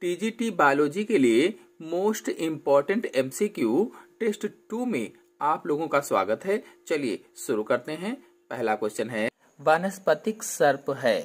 TGT biology के लिए most important MCQ test two में आप लोगों का स्वागत है चलिए शुरू करते हैं पहला क्वेश्चन है वनस्पतिक सर्प है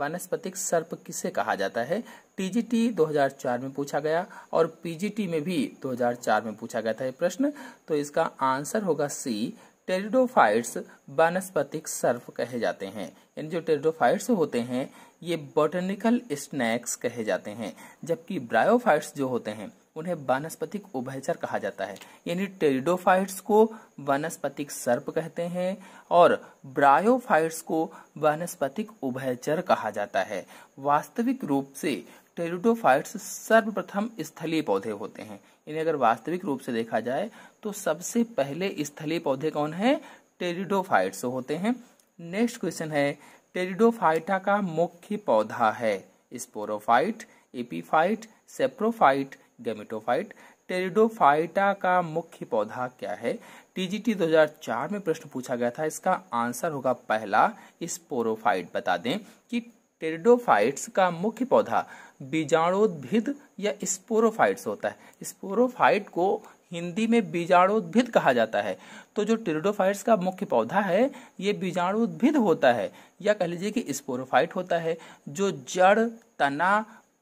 वनस्पतिक सर्प किसे कहा जाता है टीजीटी 2004 में पूछा गया और पीजीटी में भी 2004 में पूछा गया था ये प्रश्न तो इसका आंसर होगा सी टेरिडोफाइट्स वनस्पतिक सर्प कहे जाते हैं यानी जो टेरिडोफाइट्स होते हैं ये बॉटनिकल स्नैक्स कहे जाते हैं जबकि ब्रायोफाइट्स जो होते हैं उन्हें वनस्पतिक उभयचर कहा जाता है यानी टेरिडोफाइट्स को वनस्पतिक सर्प कहते हैं और ब्रायोफाइट्स को वनस्पतिक उभयचर कहा जाता है वास्तविक रूप से टेरिडोफाइट्स सर्वप्रथम स्थलीय पौधे होते हैं यानी अगर वास्तविक रूप से देखा जाए तो सबसे पहले स्थलीय पौधे कौन है टेरिडोफाइट्स होते हैं नेक्स्ट क्वेश्चन है टेरिडोफाइटा का मुख्य पौधा है sporophyte epiphyte saprophyte gametophyte pteridophyta का मुख्य पौधा क्या है टीजीटी 2004 में प्रश्न पूछा गया था इसका आंसर होगा पहला स्पोरोफाइट बता दें कि टेरिडोफाइट्स का मुख्य पौधा बीजाणोद्भिद या स्पोरोफाइट्स होता है स्पोरोफाइट को हिंदी में बीजाणुद्भिद कहा जाता है तो जो टिरिडोफाइट्स का मुख्य पौधा है ये बीजाणुद्भिद होता है या कह लीजिए कि स्पोरोफाइट होता है जो जड़ तना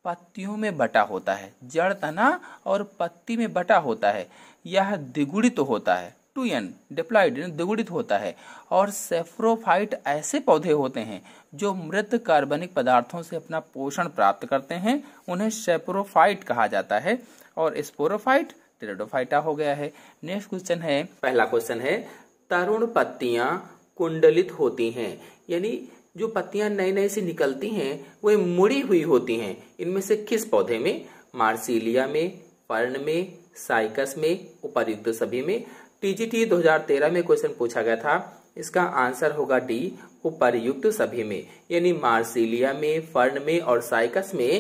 पत्तियों में बटा होता है जड़ तना और पत्ती में बटा होता है यह द्विगुणित तो होता है टू एन डिप्लाइड द्विगुणित होता है और सेफ्रोफाइट ऐसे पौधे होते हैं जो मृत कार्बनिक पदार्थों से अपना पोषण प्राप्त करते हैं उन्हें सेप्रोफाइट कहा जाता है और स्पोरोफाइट टेरेडोफाइटा हो गया है नेक्स्ट क्वेश्चन है पहला क्वेश्चन है तरुण पत्तियां कुंडलित होती हैं यानी जो पत्तियां नई नई से निकलती हैं वे मुड़ी हुई होती हैं इनमें से किस पौधे में मार्सिलिया में पर्ण में साइकस में उपरयुक्त सभी में टीजीटी 2013 में क्वेश्चन पूछा गया था इसका आंसर होगा डी उपरयुक्त सभी में यानी मार्सिलिया में फर्न में और साइकस में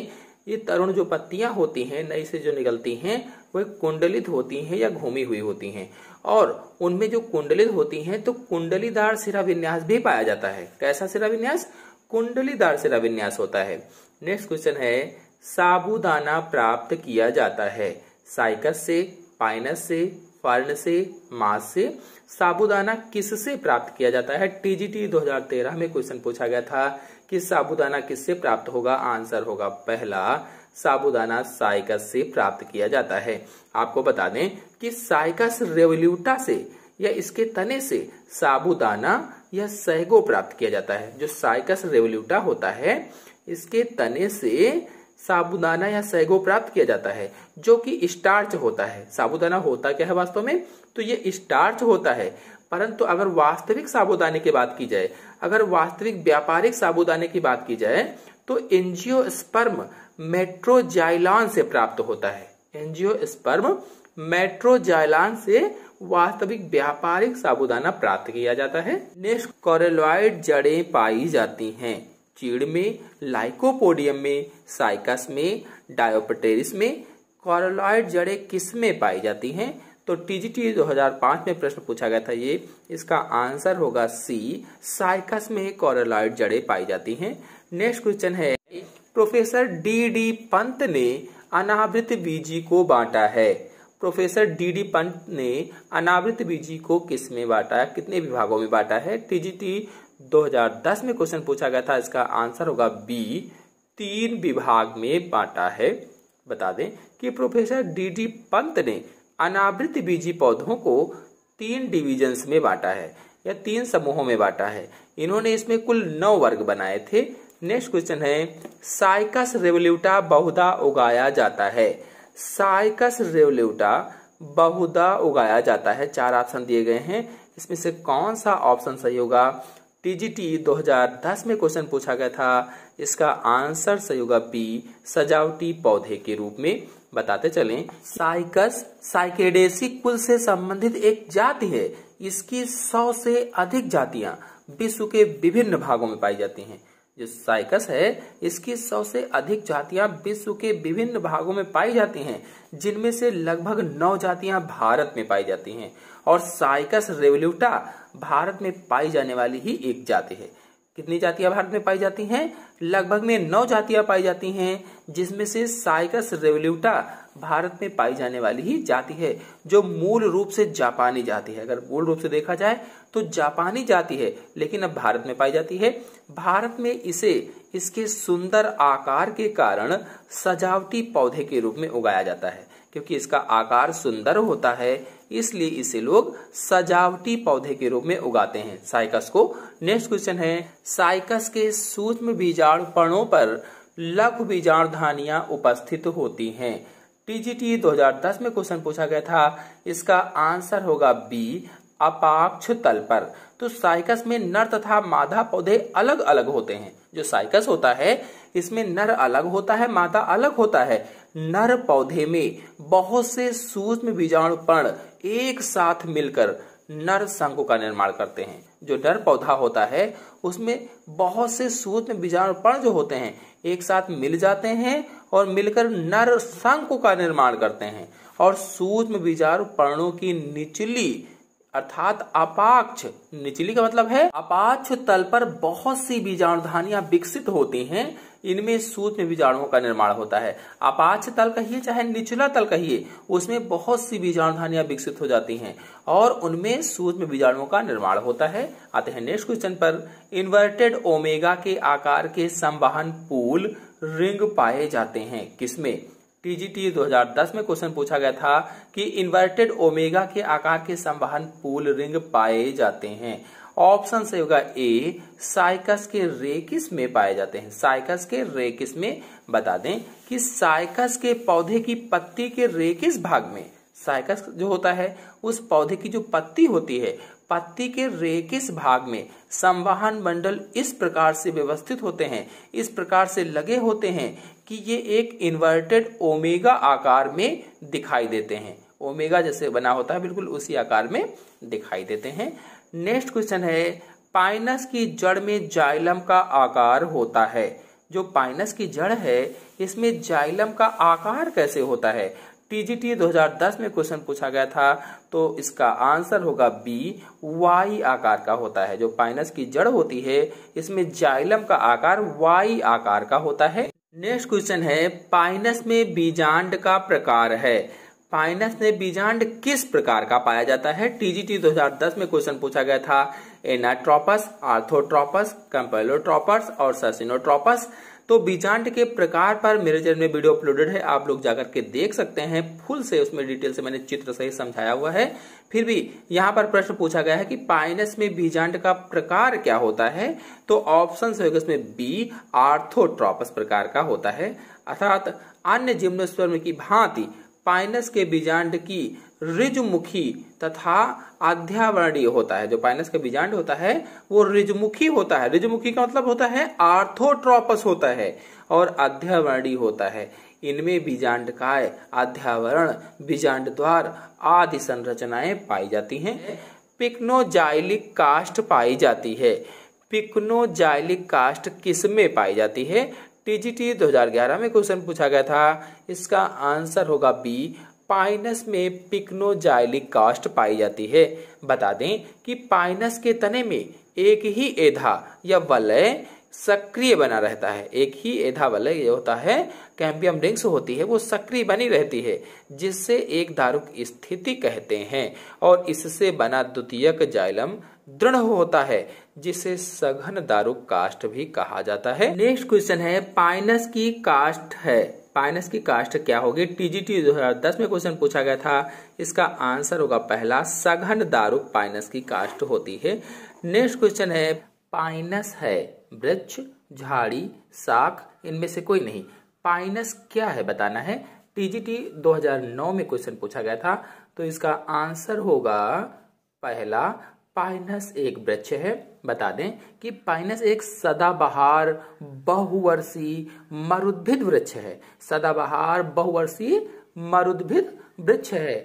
ये तरुण जो पत्तियां होती हैं नई से जो निकलती हैं वे कुंडलित होती हैं या घूमी हुई होती हैं और उनमें जो कुंडलित होती हैं तो कुंडलीदार सिराविन्यास भी पाया जाता है कैसा सिराविन्यास कुंडलीदार सिराविन्यास होता है नेक्स्ट क्वेश्चन है साबुदाना प्राप्त किया जाता है साइकस से पाइनस से फर्न से मास से साबुदाना किससे प्राप्त किया जाता है टीजीटी 2013 में क्वेश्चन पूछा गया था कि साबुदाना किससे प्राप्त होगा आंसर होगा पहला साबुदाना साइकस से प्राप्त किया जाता है आपको बता दें कि साइकस रेवल्यूटा से या इसके तने से साबुदाना या सहगो प्राप्त किया जाता है जो साइकस रेवल्यूटा होता है इसके तने से साबुदाना या सहगो प्राप्त किया जाता है जो कि स्टार्च होता है साबुदाना होता क्या है वास्तव में तो ये स्टार्च होता है परंतु अगर वास्तविक साबुदाने की बात की जाए अगर वास्तविक व्यापारिक साबुदाने की बात की जाए तो एंजियोस्पर्म मेट्रोजाइलान से प्राप्त होता है एनजीओ स्पर्म मेट्रोजाइलान से वास्तविक व्यापारिक साबुदाना प्राप्त किया जाता है नेक्स्ट कॉरेलॉइड जड़ें पाई जाती हैं चीड़ में लाइकोपोडियम में साइकस में डायोपटेरिस में कॉरेलॉइड जड़े किस में पाई जाती हैं तो टीजीटी 2005 में प्रश्न पूछा गया था ये इसका आंसर होगा सी साइकस में कॉरेलॉइड जड़े पाई जाती हैं नेक्स्ट क्वेश्चन है प्रोफेसर डी डी पंत ने अनावृत बीजी को बांटा है प्रोफेसर डी डी पंत ने अनावृत बीजी को किस में बांटा है कितने विभागों में बांटा है टीजीटी 2010 में क्वेश्चन पूछा गया था इसका आंसर होगा बी तीन विभाग में बांटा है बता दें कि प्रोफेसर डी डी पंत ने अनावृत बीजी पौधों को तीन डिविजन्स में बांटा है या तीन समूहों में बांटा है इन्होंने इसमें कुल नौ वर्ग बनाए थे नेक्स्ट क्वेश्चन है साइकस रेवल्यूटा बहुधा उगाया जाता है साइकस रेवल्यूटा बहुधा उगाया जाता है चार ऑप्शन दिए गए हैं इसमें से कौन सा ऑप्शन सही होगा टीजीटी 2010 में क्वेश्चन पूछा गया था इसका आंसर सही होगा बी सजावटी पौधे के रूप में बताते चलें साइकस साइकेडेसी कुल से संबंधित एक जाति है इसकी सौ से अधिक जातियां विश्व के विभिन्न भागों में पाई जाती हैं जो साइकस है इसकी सौ से अधिक जातियां विश्व के विभिन्न भागों में पाई जाती हैं जिनमें से लगभग नौ जातियां भारत में पाई जाती हैं और साइकस रेवल्यूटा भारत में पाई जाने वाली ही एक जाति है कितनी जातियां भारत में पाई जाती हैं लगभग में नौ जातियां पाई जाती हैं जिसमें से साइकस रेवल्यूटा भारत में पाई जाने वाली ही जाति है जो मूल रूप से जापानी जाति है अगर मूल रूप से देखा जाए तो जापानी जाति है लेकिन अब भारत में पाई जाती है भारत में इसे इसके सुंदर आकार के कारण सजावटी पौधे के रूप में उगाया जाता है क्योंकि इसका आकार सुंदर होता है इसलिए इसे लोग सजावटी पौधे के रूप में उगाते हैं साइकस को नेक्स्ट क्वेश्चन है साइकस के सूक्ष्म बीजाणु पणों पर लघु बीजाणु धानिया उपस्थित होती हैं टीजीटी 2010 में क्वेश्चन पूछा गया था इसका आंसर होगा बी अपाक्ष तल पर तो साइकस में नर तथा मादा पौधे अलग अलग होते हैं जो साइकस होता है इसमें नर अलग होता है मादा अलग होता है नर पौधे में बहुत से सूक्ष्म पर्ण एक साथ मिलकर नर शंकु का निर्माण करते हैं जो नर पौधा होता है उसमें बहुत से सूक्ष्म पर्ण जो होते हैं एक साथ मिल जाते हैं और मिलकर नर शंकु का निर्माण करते हैं और सूक्ष्म पर्णों की निचली अर्थात अपाक्ष निचली का मतलब है अपाक्ष तल पर बहुत सी बीजाणुधानियां विकसित होती हैं इनमें सूक्ष्म बीजाणुओं का निर्माण होता है अपाक्ष तल कहिए चाहे निचला तल कहिए उसमें बहुत सी बीजाणुधानियां विकसित हो जाती हैं और उनमें सूक्ष्म बीजाणुओं का निर्माण होता है आते हैं नेक्स्ट क्वेश्चन पर इन्वर्टेड ओमेगा के आकार के संवाहन पुल रिंग पाए जाते हैं किसमें टीजीटी 2010 में क्वेश्चन पूछा गया था कि इन्वर्टेड ओमेगा के आकार के संवाहन पूल रिंग पाए जाते हैं ऑप्शन से होगा ए साइकस के रेकिस में पाए जाते हैं साइकस के रेकिस में बता दें कि साइकस के पौधे की पत्ती के रेकिस भाग में साइकस जो होता है उस पौधे की जो पत्ती होती है पत्ती के रेकिस भाग में संवाहन मंडल इस प्रकार से व्यवस्थित होते हैं इस प्रकार से लगे होते हैं कि ये एक इन्वर्टेड ओमेगा आकार में दिखाई देते हैं ओमेगा जैसे बना होता है बिल्कुल उसी आकार में दिखाई देते हैं नेक्स्ट क्वेश्चन है पाइनस की जड़ में जाइलम का आकार होता है जो पाइनस की जड़ है इसमें जाइलम का आकार कैसे होता है टीजीटी 2010 में क्वेश्चन पूछा गया था तो इसका आंसर होगा बी वाई आकार का होता है जो पाइनस की जड़ होती है इसमें जाइलम का आकार वाई आकार का होता है नेक्स्ट क्वेश्चन है पाइनस में बीजांड का प्रकार है पाइनस में बीजांड किस प्रकार का पाया जाता है टीजीटी 2010 में क्वेश्चन पूछा गया था एनाट्रोपस आर्थोट्रोपस कंपेलोट्रोपस और ससिनोट्रोपस तो बीजांड के प्रकार पर मेरे चैनल में वीडियो अपलोडेड है आप लोग जाकर के देख सकते हैं फुल से उसमें डिटेल से मैंने चित्र सही समझाया हुआ है फिर भी यहाँ पर प्रश्न पूछा गया है कि पाइनस में बीजांड का प्रकार क्या होता है तो ऑप्शन होगा इसमें बी आर्थोट्रॉपस प्रकार का होता है अर्थात अन्य जिम्नोस्वर्म की भांति पाइनस के बीजांड की रिजमुखी तथा आध्यावरणीय होता है जो पाइनस का बीजांड होता है वो रिजमुखी होता है रिजमुखी का मतलब होता है आर्थोट्रोपस होता है और आध्यावरणीय होता है इनमें बीजांड काय आध्यावरण बीजांड द्वार आदि संरचनाएं पाई जाती हैं पिक्नोजाइलिक कास्ट पाई जाती है पिक्नोजाइलिक कास्ट किस में पाई जाती है टीजीटी 2011 में क्वेश्चन पूछा गया था इसका आंसर होगा बी पाइनस में पिक्नोजाइलिक कास्ट पाई जाती है बता दें कि पाइनस के तने में एक ही एधा या वलय सक्रिय बना रहता है एक ही एधा वलय ये होता है कैम्बियम रिंग्स होती है वो सक्रिय बनी रहती है जिससे एक दारुक स्थिति कहते हैं और इससे बना द्वितीयक जाइलम दृढ़ होता है जिसे सघन दारुक कास्ट भी कहा जाता है नेक्स्ट क्वेश्चन है पाइनस की कास्ट है पाइनस की कास्ट क्या होगी टीजीटी 2010 में क्वेश्चन पूछा गया था इसका आंसर होगा पहला सघन दारू पाइनस की कास्ट होती है नेक्स्ट क्वेश्चन है पाइनस है वृक्ष झाड़ी साख इनमें से कोई नहीं पाइनस क्या है बताना है टीजीटी 2009 में क्वेश्चन पूछा गया था तो इसका आंसर होगा पहला पाइनस एक वृक्ष है बता दें कि पाइनस एक सदाबहार बहुवर्षीय मरुद्भिद वृक्ष है सदाबहार बहुवर्षीय मरुद्भिद वृक्ष है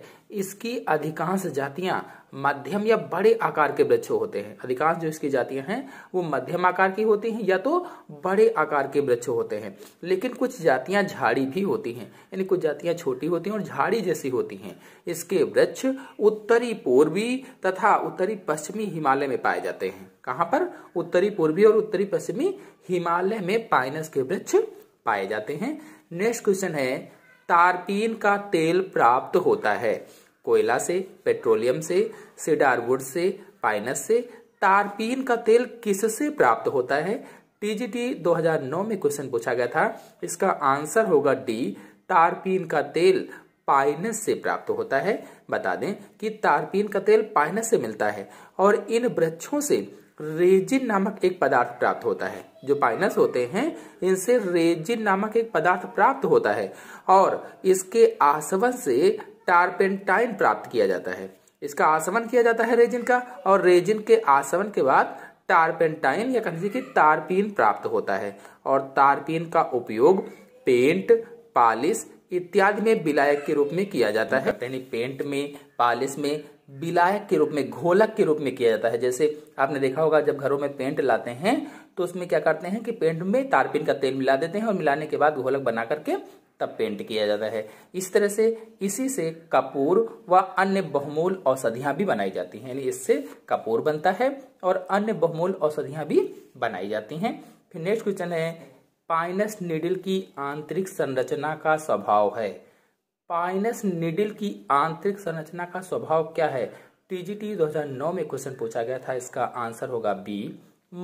इसकी अधिकांश जातियां मध्यम या बड़े आकार के वृक्ष होते हैं अधिकांश जो इसकी जातियां हैं वो मध्यम आकार की होती हैं या तो बड़े आकार के वृक्ष होते हैं लेकिन कुछ जातियां झाड़ी भी होती हैं यानी कुछ जातियां छोटी होती हैं और झाड़ी जैसी होती हैं इसके वृक्ष उत्तरी पूर्वी तथा उत्तरी पश्चिमी हिमालय में पाए जाते हैं कहाँ पर उत्तरी पूर्वी और उत्तरी पश्चिमी हिमालय में पाइनस के वृक्ष पाए जाते हैं नेक्स्ट क्वेश्चन है तारपीन का तेल प्राप्त होता है कोयला से पेट्रोलियम से सीडारवुड से पाइनस से तारपीन का तेल किससे प्राप्त होता है टीजीटी 2009 में क्वेश्चन पूछा गया था इसका आंसर होगा डी तारपीन का तेल पाइनस से प्राप्त होता है बता दें कि तारपीन का तेल पाइनस से मिलता है और इन वृक्षों से रेजिन नामक एक पदार्थ प्राप्त होता है जो पाइनस होते हैं इनसे रेजिन नामक एक पदार्थ प्राप्त होता है और इसके आसवन से टारपेंटाइन प्राप्त किया जाता है इसका आसवन किया जाता है रेजिन का और रेजिन के आसवन के बाद टारपेंटाइन या कहते कि तारपीन प्राप्त होता है और तारपीन का उपयोग पेंट पालिश इत्यादि में विलायक के रूप में किया जाता है यानी पेंट में पालिश में विलायक के रूप में घोलक के रूप में किया जाता है जैसे आपने देखा होगा जब घरों में पेंट लाते हैं तो उसमें क्या करते हैं कि पेंट में तारपीन का तेल मिला देते हैं और मिलाने के बाद घोलक बना करके तब पेंट किया जाता है इस तरह से इसी से कपूर व अन्य बहुमूल औषधियां भी बनाई जाती हैं यानी इससे कपूर बनता है और अन्य बहुमूल औषधियां भी बनाई जाती हैं फिर नेक्स्ट क्वेश्चन है पाइनस निडिल की आंतरिक संरचना का स्वभाव है पाइनस निडिल की आंतरिक संरचना का स्वभाव क्या है टीजीटी 2009 में क्वेश्चन पूछा गया था इसका आंसर होगा बी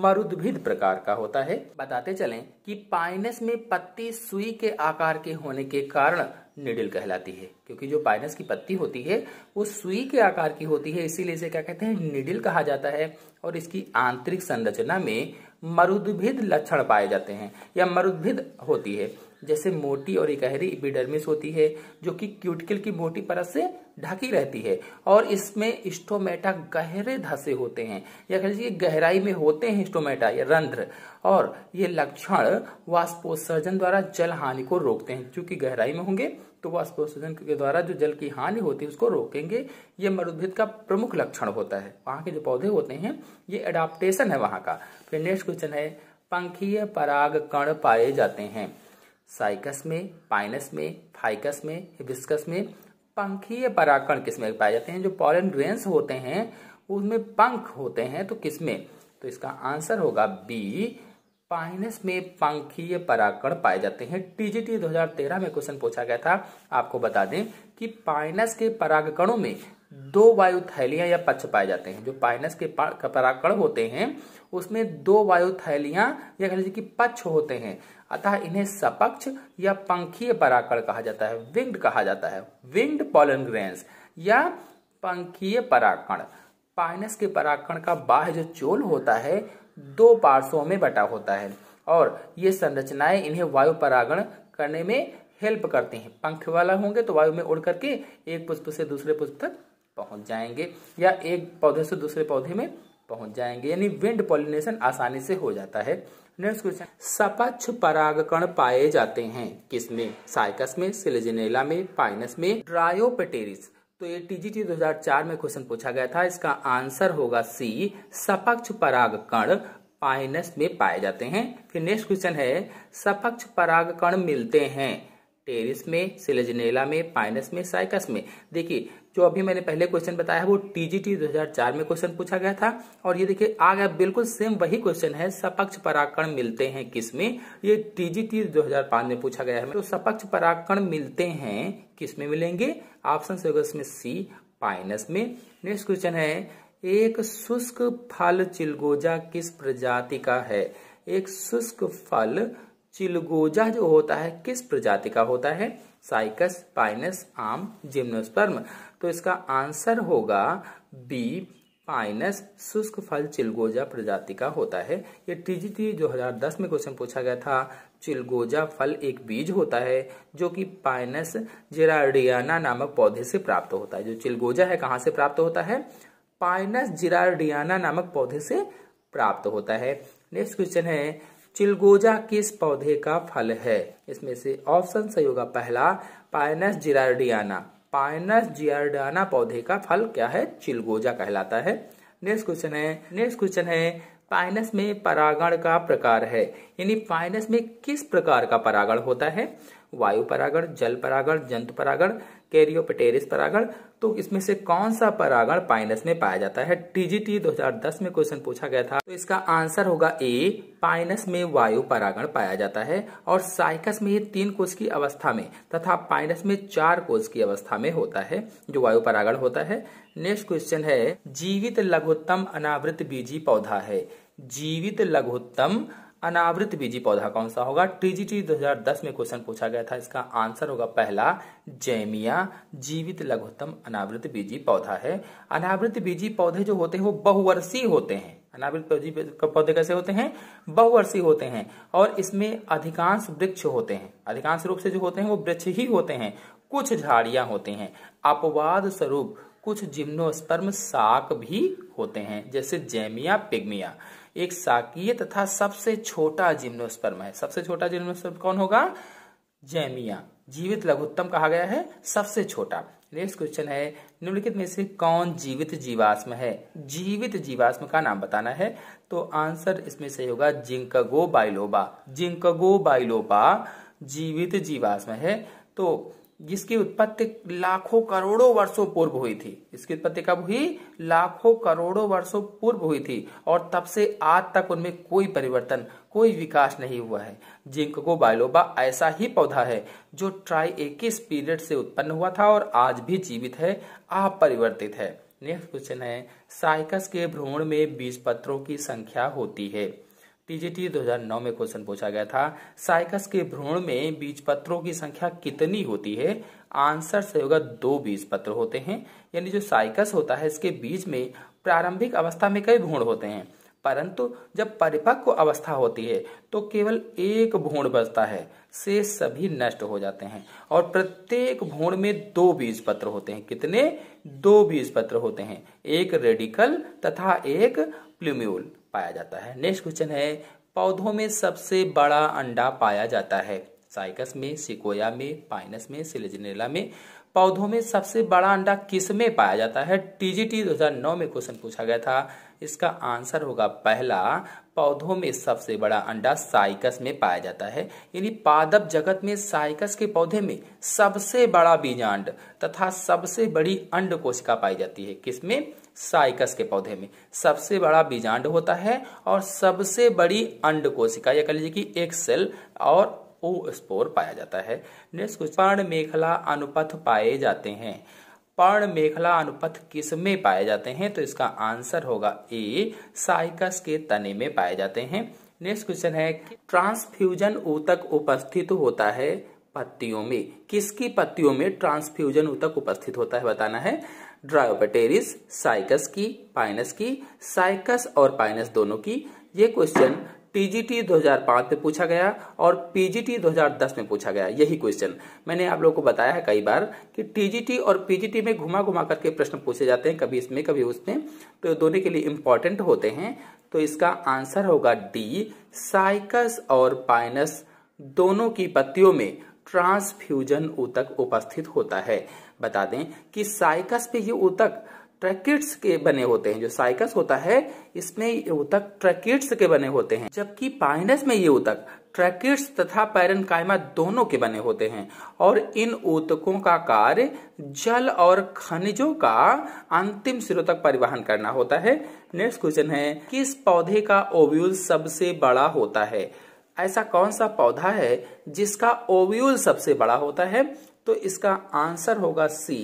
मरुद्भिद प्रकार का होता है बताते चलें कि पाइनस में पत्ती सुई के आकार के होने के कारण निडिल कहलाती है क्योंकि जो पाइनस की पत्ती होती है वो सुई के आकार की होती है इसीलिए इसे क्या कहते हैं निडिल कहा जाता है और इसकी आंतरिक संरचना में मरुद्भिद लक्षण पाए जाते हैं या मरुद्भिद होती है जैसे मोटी और इकहरी इपिडर्मिस होती है जो कि क्यूटिकल की मोटी परत से ढकी रहती है और इसमें स्टोमेटा गहरे धसे होते हैं या कह लीजिए गहराई में होते हैं स्टोमेटा या रंध्र और ये लक्षण वास्पोसर्जन द्वारा जल हानि को रोकते हैं क्योंकि गहराई में होंगे तो वास्पोसर्जन के द्वारा जो जल की हानि होती है उसको रोकेंगे ये मरुद्भिद का प्रमुख लक्षण होता है वहां के जो पौधे होते हैं ये एडाप्टेशन है वहां का फिर नेक्स्ट क्वेश्चन है पंखीय पराग कण पाए जाते हैं साइकस में पाइनस में फाइकस में हिबिस्कस में पंखीय पराकरण किसमें पाए जाते हैं जो पॉलन ग्रेन्स होते हैं उसमें पंख होते हैं तो किसमें तो इसका आंसर होगा बी पाइनस में पंखीय पराकण पाए जाते हैं टीजीटी 2013 में क्वेश्चन पूछा गया था आपको बता दें कि पाइनस के परागकणों में दो वायु थैलियां या पक्ष पाए जाते हैं जो पाइनस के पराकण होते हैं उसमें दो वायु थैलियां या कह लीजिए कि पक्ष होते हैं अतः इन्हें सपक्ष या पंखीय पराकण कहा जाता है विंग्ड कहा जाता है विंग्ड पॉलन ग्रेन्स या पंखीय पराकण पाइनस के पराकण का बाह्य जो चोल होता है दो पार्श्वों में बटा होता है और ये संरचनाएं इन्हें वायु परागण करने में हेल्प करते हैं पंख वाला होंगे तो वायु में उड़ करके एक पुष्प से दूसरे पुष्प तक पहुंच जाएंगे या एक पौधे से दूसरे पौधे में पहुंच जाएंगे यानी विंड पॉलिनेशन आसानी से हो जाता है नेक्स्ट क्वेश्चन सपक्ष परागकण पाए जाते हैं किसमें साइकस में सिलेजिनेला में पाइनस में ड्रायोपेटेरिस तो ये टीजीटी 2004 में क्वेश्चन पूछा गया था इसका आंसर होगा सी सपक्ष परागकण पाइनस में पाए जाते हैं फिर नेक्स्ट क्वेश्चन है सपक्ष परागकण मिलते हैं टेरिस में सिलेजनेला में पाइनस में साइकस में देखिए जो अभी मैंने पहले क्वेश्चन बताया है वो टीजीटी 2004 में क्वेश्चन पूछा गया था और ये देखिए आ गया बिल्कुल सेम वही क्वेश्चन है सपक्ष पराकरण मिलते हैं किसमें ये टीजीटी 2005 में पूछा गया है तो सपक्ष पराकरण मिलते हैं किसमें मिलेंगे ऑप्शन में सी पाइनस में नेक्स्ट क्वेश्चन है एक शुष्क फल चिलगोजा किस प्रजाति का है एक शुष्क फल चिलगोजा जो होता है किस प्रजाति का होता है साइकस पाइनस आम जिम्नोस्पर्म तो इसका आंसर होगा बी पाइनस शुष्क फल चिलगोजा प्रजाति का होता है ये टीजीटी 2010 में क्वेश्चन पूछा गया था चिलगोजा फल एक बीज होता है जो कि पाइनस जिराडियाना नामक पौधे से प्राप्त होता है जो चिलगोजा है कहाँ से प्राप्त होता है पाइनस जिराडियाना नामक पौधे से प्राप्त होता है नेक्स्ट क्वेश्चन है चिलगोजा किस पौधे का फल है इसमें से ऑप्शन सही होगा पहला पाइनस जिराडियाना पाइनस जियार्डाना पौधे का फल क्या है चिलगोजा कहलाता है नेक्स्ट क्वेश्चन है नेक्स्ट क्वेश्चन है पाइनस में परागण का प्रकार है यानी पाइनस में किस प्रकार का परागण होता है वायु परागण जल परागण जंतु परागण कैरियोपेटेरिस परागण तो इसमें से कौन सा परागण पाइनस में पाया जाता है टीजीटी 2010 में क्वेश्चन पूछा गया था तो इसका आंसर होगा ए पाइनस में वायु परागण पाया जाता है और साइकस में ये तीन कोष की अवस्था में तथा पाइनस में चार कोष की अवस्था में होता है जो वायु परागण होता है नेक्स्ट क्वेश्चन है जीवित लघुत्तम अनावृत बीजी पौधा है जीवित लघुत्तम अनावृत बीजी पौधा कौन सा होगा टीजीटी 2010 में क्वेश्चन पूछा गया था इसका आंसर होगा पहला जैमिया जीवित लघुत्तम अनावृत बीजी पौधा है अनावृत बीजी पौधे जो होते हैं वो बहुवर्षीय होते हैं अनावृत बीजी पौधे कैसे होते हैं बहुवर्षीय होते हैं और इसमें अधिकांश वृक्ष होते हैं अधिकांश रूप से जो होते हैं वो वृक्ष ही होते हैं कुछ झाड़ियां होते हैं अपवाद स्वरूप कुछ जिम्नोस्पर्म साक भी होते हैं जैसे जैमिया पिग्मिया एक शाकीय तथा सबसे छोटा जिम्नोस्पर्म है सबसे छोटा जिम्नोस्पर्म कौन होगा जैमिया जीवित लघुत्तम कहा गया है सबसे छोटा नेक्स्ट क्वेश्चन है निम्नलिखित में से कौन जीवित जीवाश्म है जीवित जीवाश्म का नाम बताना है तो आंसर इसमें सही होगा जिंकगो बाइलोबा जिंकगो बाइलोबा जीवित जीवाश्म है तो जिसकी उत्पत्ति लाखों करोड़ों वर्षों पूर्व हुई थी इसकी उत्पत्ति कब हुई लाखों करोड़ों वर्षों पूर्व हुई थी और तब से आज तक उनमें कोई परिवर्तन कोई विकास नहीं हुआ है जिंक को बायलोबा ऐसा ही पौधा है जो ट्राई एकिस पीरियड से उत्पन्न हुआ था और आज भी जीवित है अपरिवर्तित है नेक्स्ट क्वेश्चन है साइकस के भ्रूण में बीज पत्रों की संख्या होती है टीजीटी 2009 में क्वेश्चन पूछा गया था साइकस के भ्रूण में बीज पत्रों की संख्या कितनी होती है आंसर सही होगा दो बीज पत्र होते हैं यानी जो साइकस होता है इसके बीज में प्रारंभिक अवस्था में कई भ्रूण होते हैं परंतु जब परिपक्व अवस्था होती है तो केवल एक भूण बचता है से सभी नष्ट हो जाते हैं और प्रत्येक भूण में दो बीज पत्र होते हैं कितने दो बीज पत्र होते हैं एक रेडिकल तथा एक प्लूम्यूल पाया जाता है नेक्स्ट क्वेश्चन है पौधों में सबसे बड़ा अंडा पाया जाता है साइकस में सिकोया में पाइनस में सिलेजनेला में पौधों में सबसे बड़ा अंडा किस में पाया जाता है टीजीटी 2009 में क्वेश्चन पूछा गया था इसका आंसर होगा पहला पौधों में सबसे बड़ा अंडा साइकस में पाया जाता है यानी पादप जगत में साइकस के पौधे में सबसे बड़ा बीजांड तथा सबसे बड़ी अंड कोशिका पाई जाती है किसमें साइकस के पौधे में सबसे बड़ा बीजांड होता है और सबसे बड़ी अंड कोशिका या कह लीजिए कि एक सेल और ओ स्पोर पाया जाता है नेक्स्ट कुछ पर्ण मेखला अनुपथ पाए जाते हैं पर्ण मेखला अनुपथ किस में पाए जाते हैं तो इसका आंसर होगा ए साइकस के तने में पाए जाते हैं नेक्स्ट क्वेश्चन है ट्रांसफ्यूजन ऊतक उपस्थित होता है पत्तियों में किसकी पत्तियों में ट्रांसफ्यूजन ऊतक उपस्थित होता है बताना है ड्रायोपेटेरिस साइकस की पाइनस की साइकस और पाइनस दोनों की ये क्वेश्चन टीजीटी 2005 में पूछा गया और पीजीटी 2010 में पूछा गया यही क्वेश्चन मैंने आप लोगों को बताया है कई बार कि टीजीटी और पीजीटी में घुमा घुमा करके प्रश्न पूछे जाते हैं कभी इसमें कभी उसमें तो दोनों के लिए इंपॉर्टेंट होते हैं तो इसका आंसर होगा डी साइकस और पाइनस दोनों की पत्तियों में ट्रांसफ्यूजन ऊतक उपस्थित होता है बता दें कि साइकस पे ये उतक ट्रैकिट्स के बने होते हैं जो साइकस होता है इसमें ये उतक ट्रैकिट्स के बने होते हैं जबकि पाइनस में ये उतक ट्रैकिट्स तथा पैरन दोनों के बने होते हैं और इन ऊतकों का कार्य जल और खनिजों का अंतिम सिरो तक परिवहन करना होता है नेक्स्ट क्वेश्चन है किस पौधे का ओव्यूल सबसे बड़ा होता है ऐसा कौन सा पौधा है जिसका ओव्यूल सबसे बड़ा होता है तो इसका आंसर होगा सी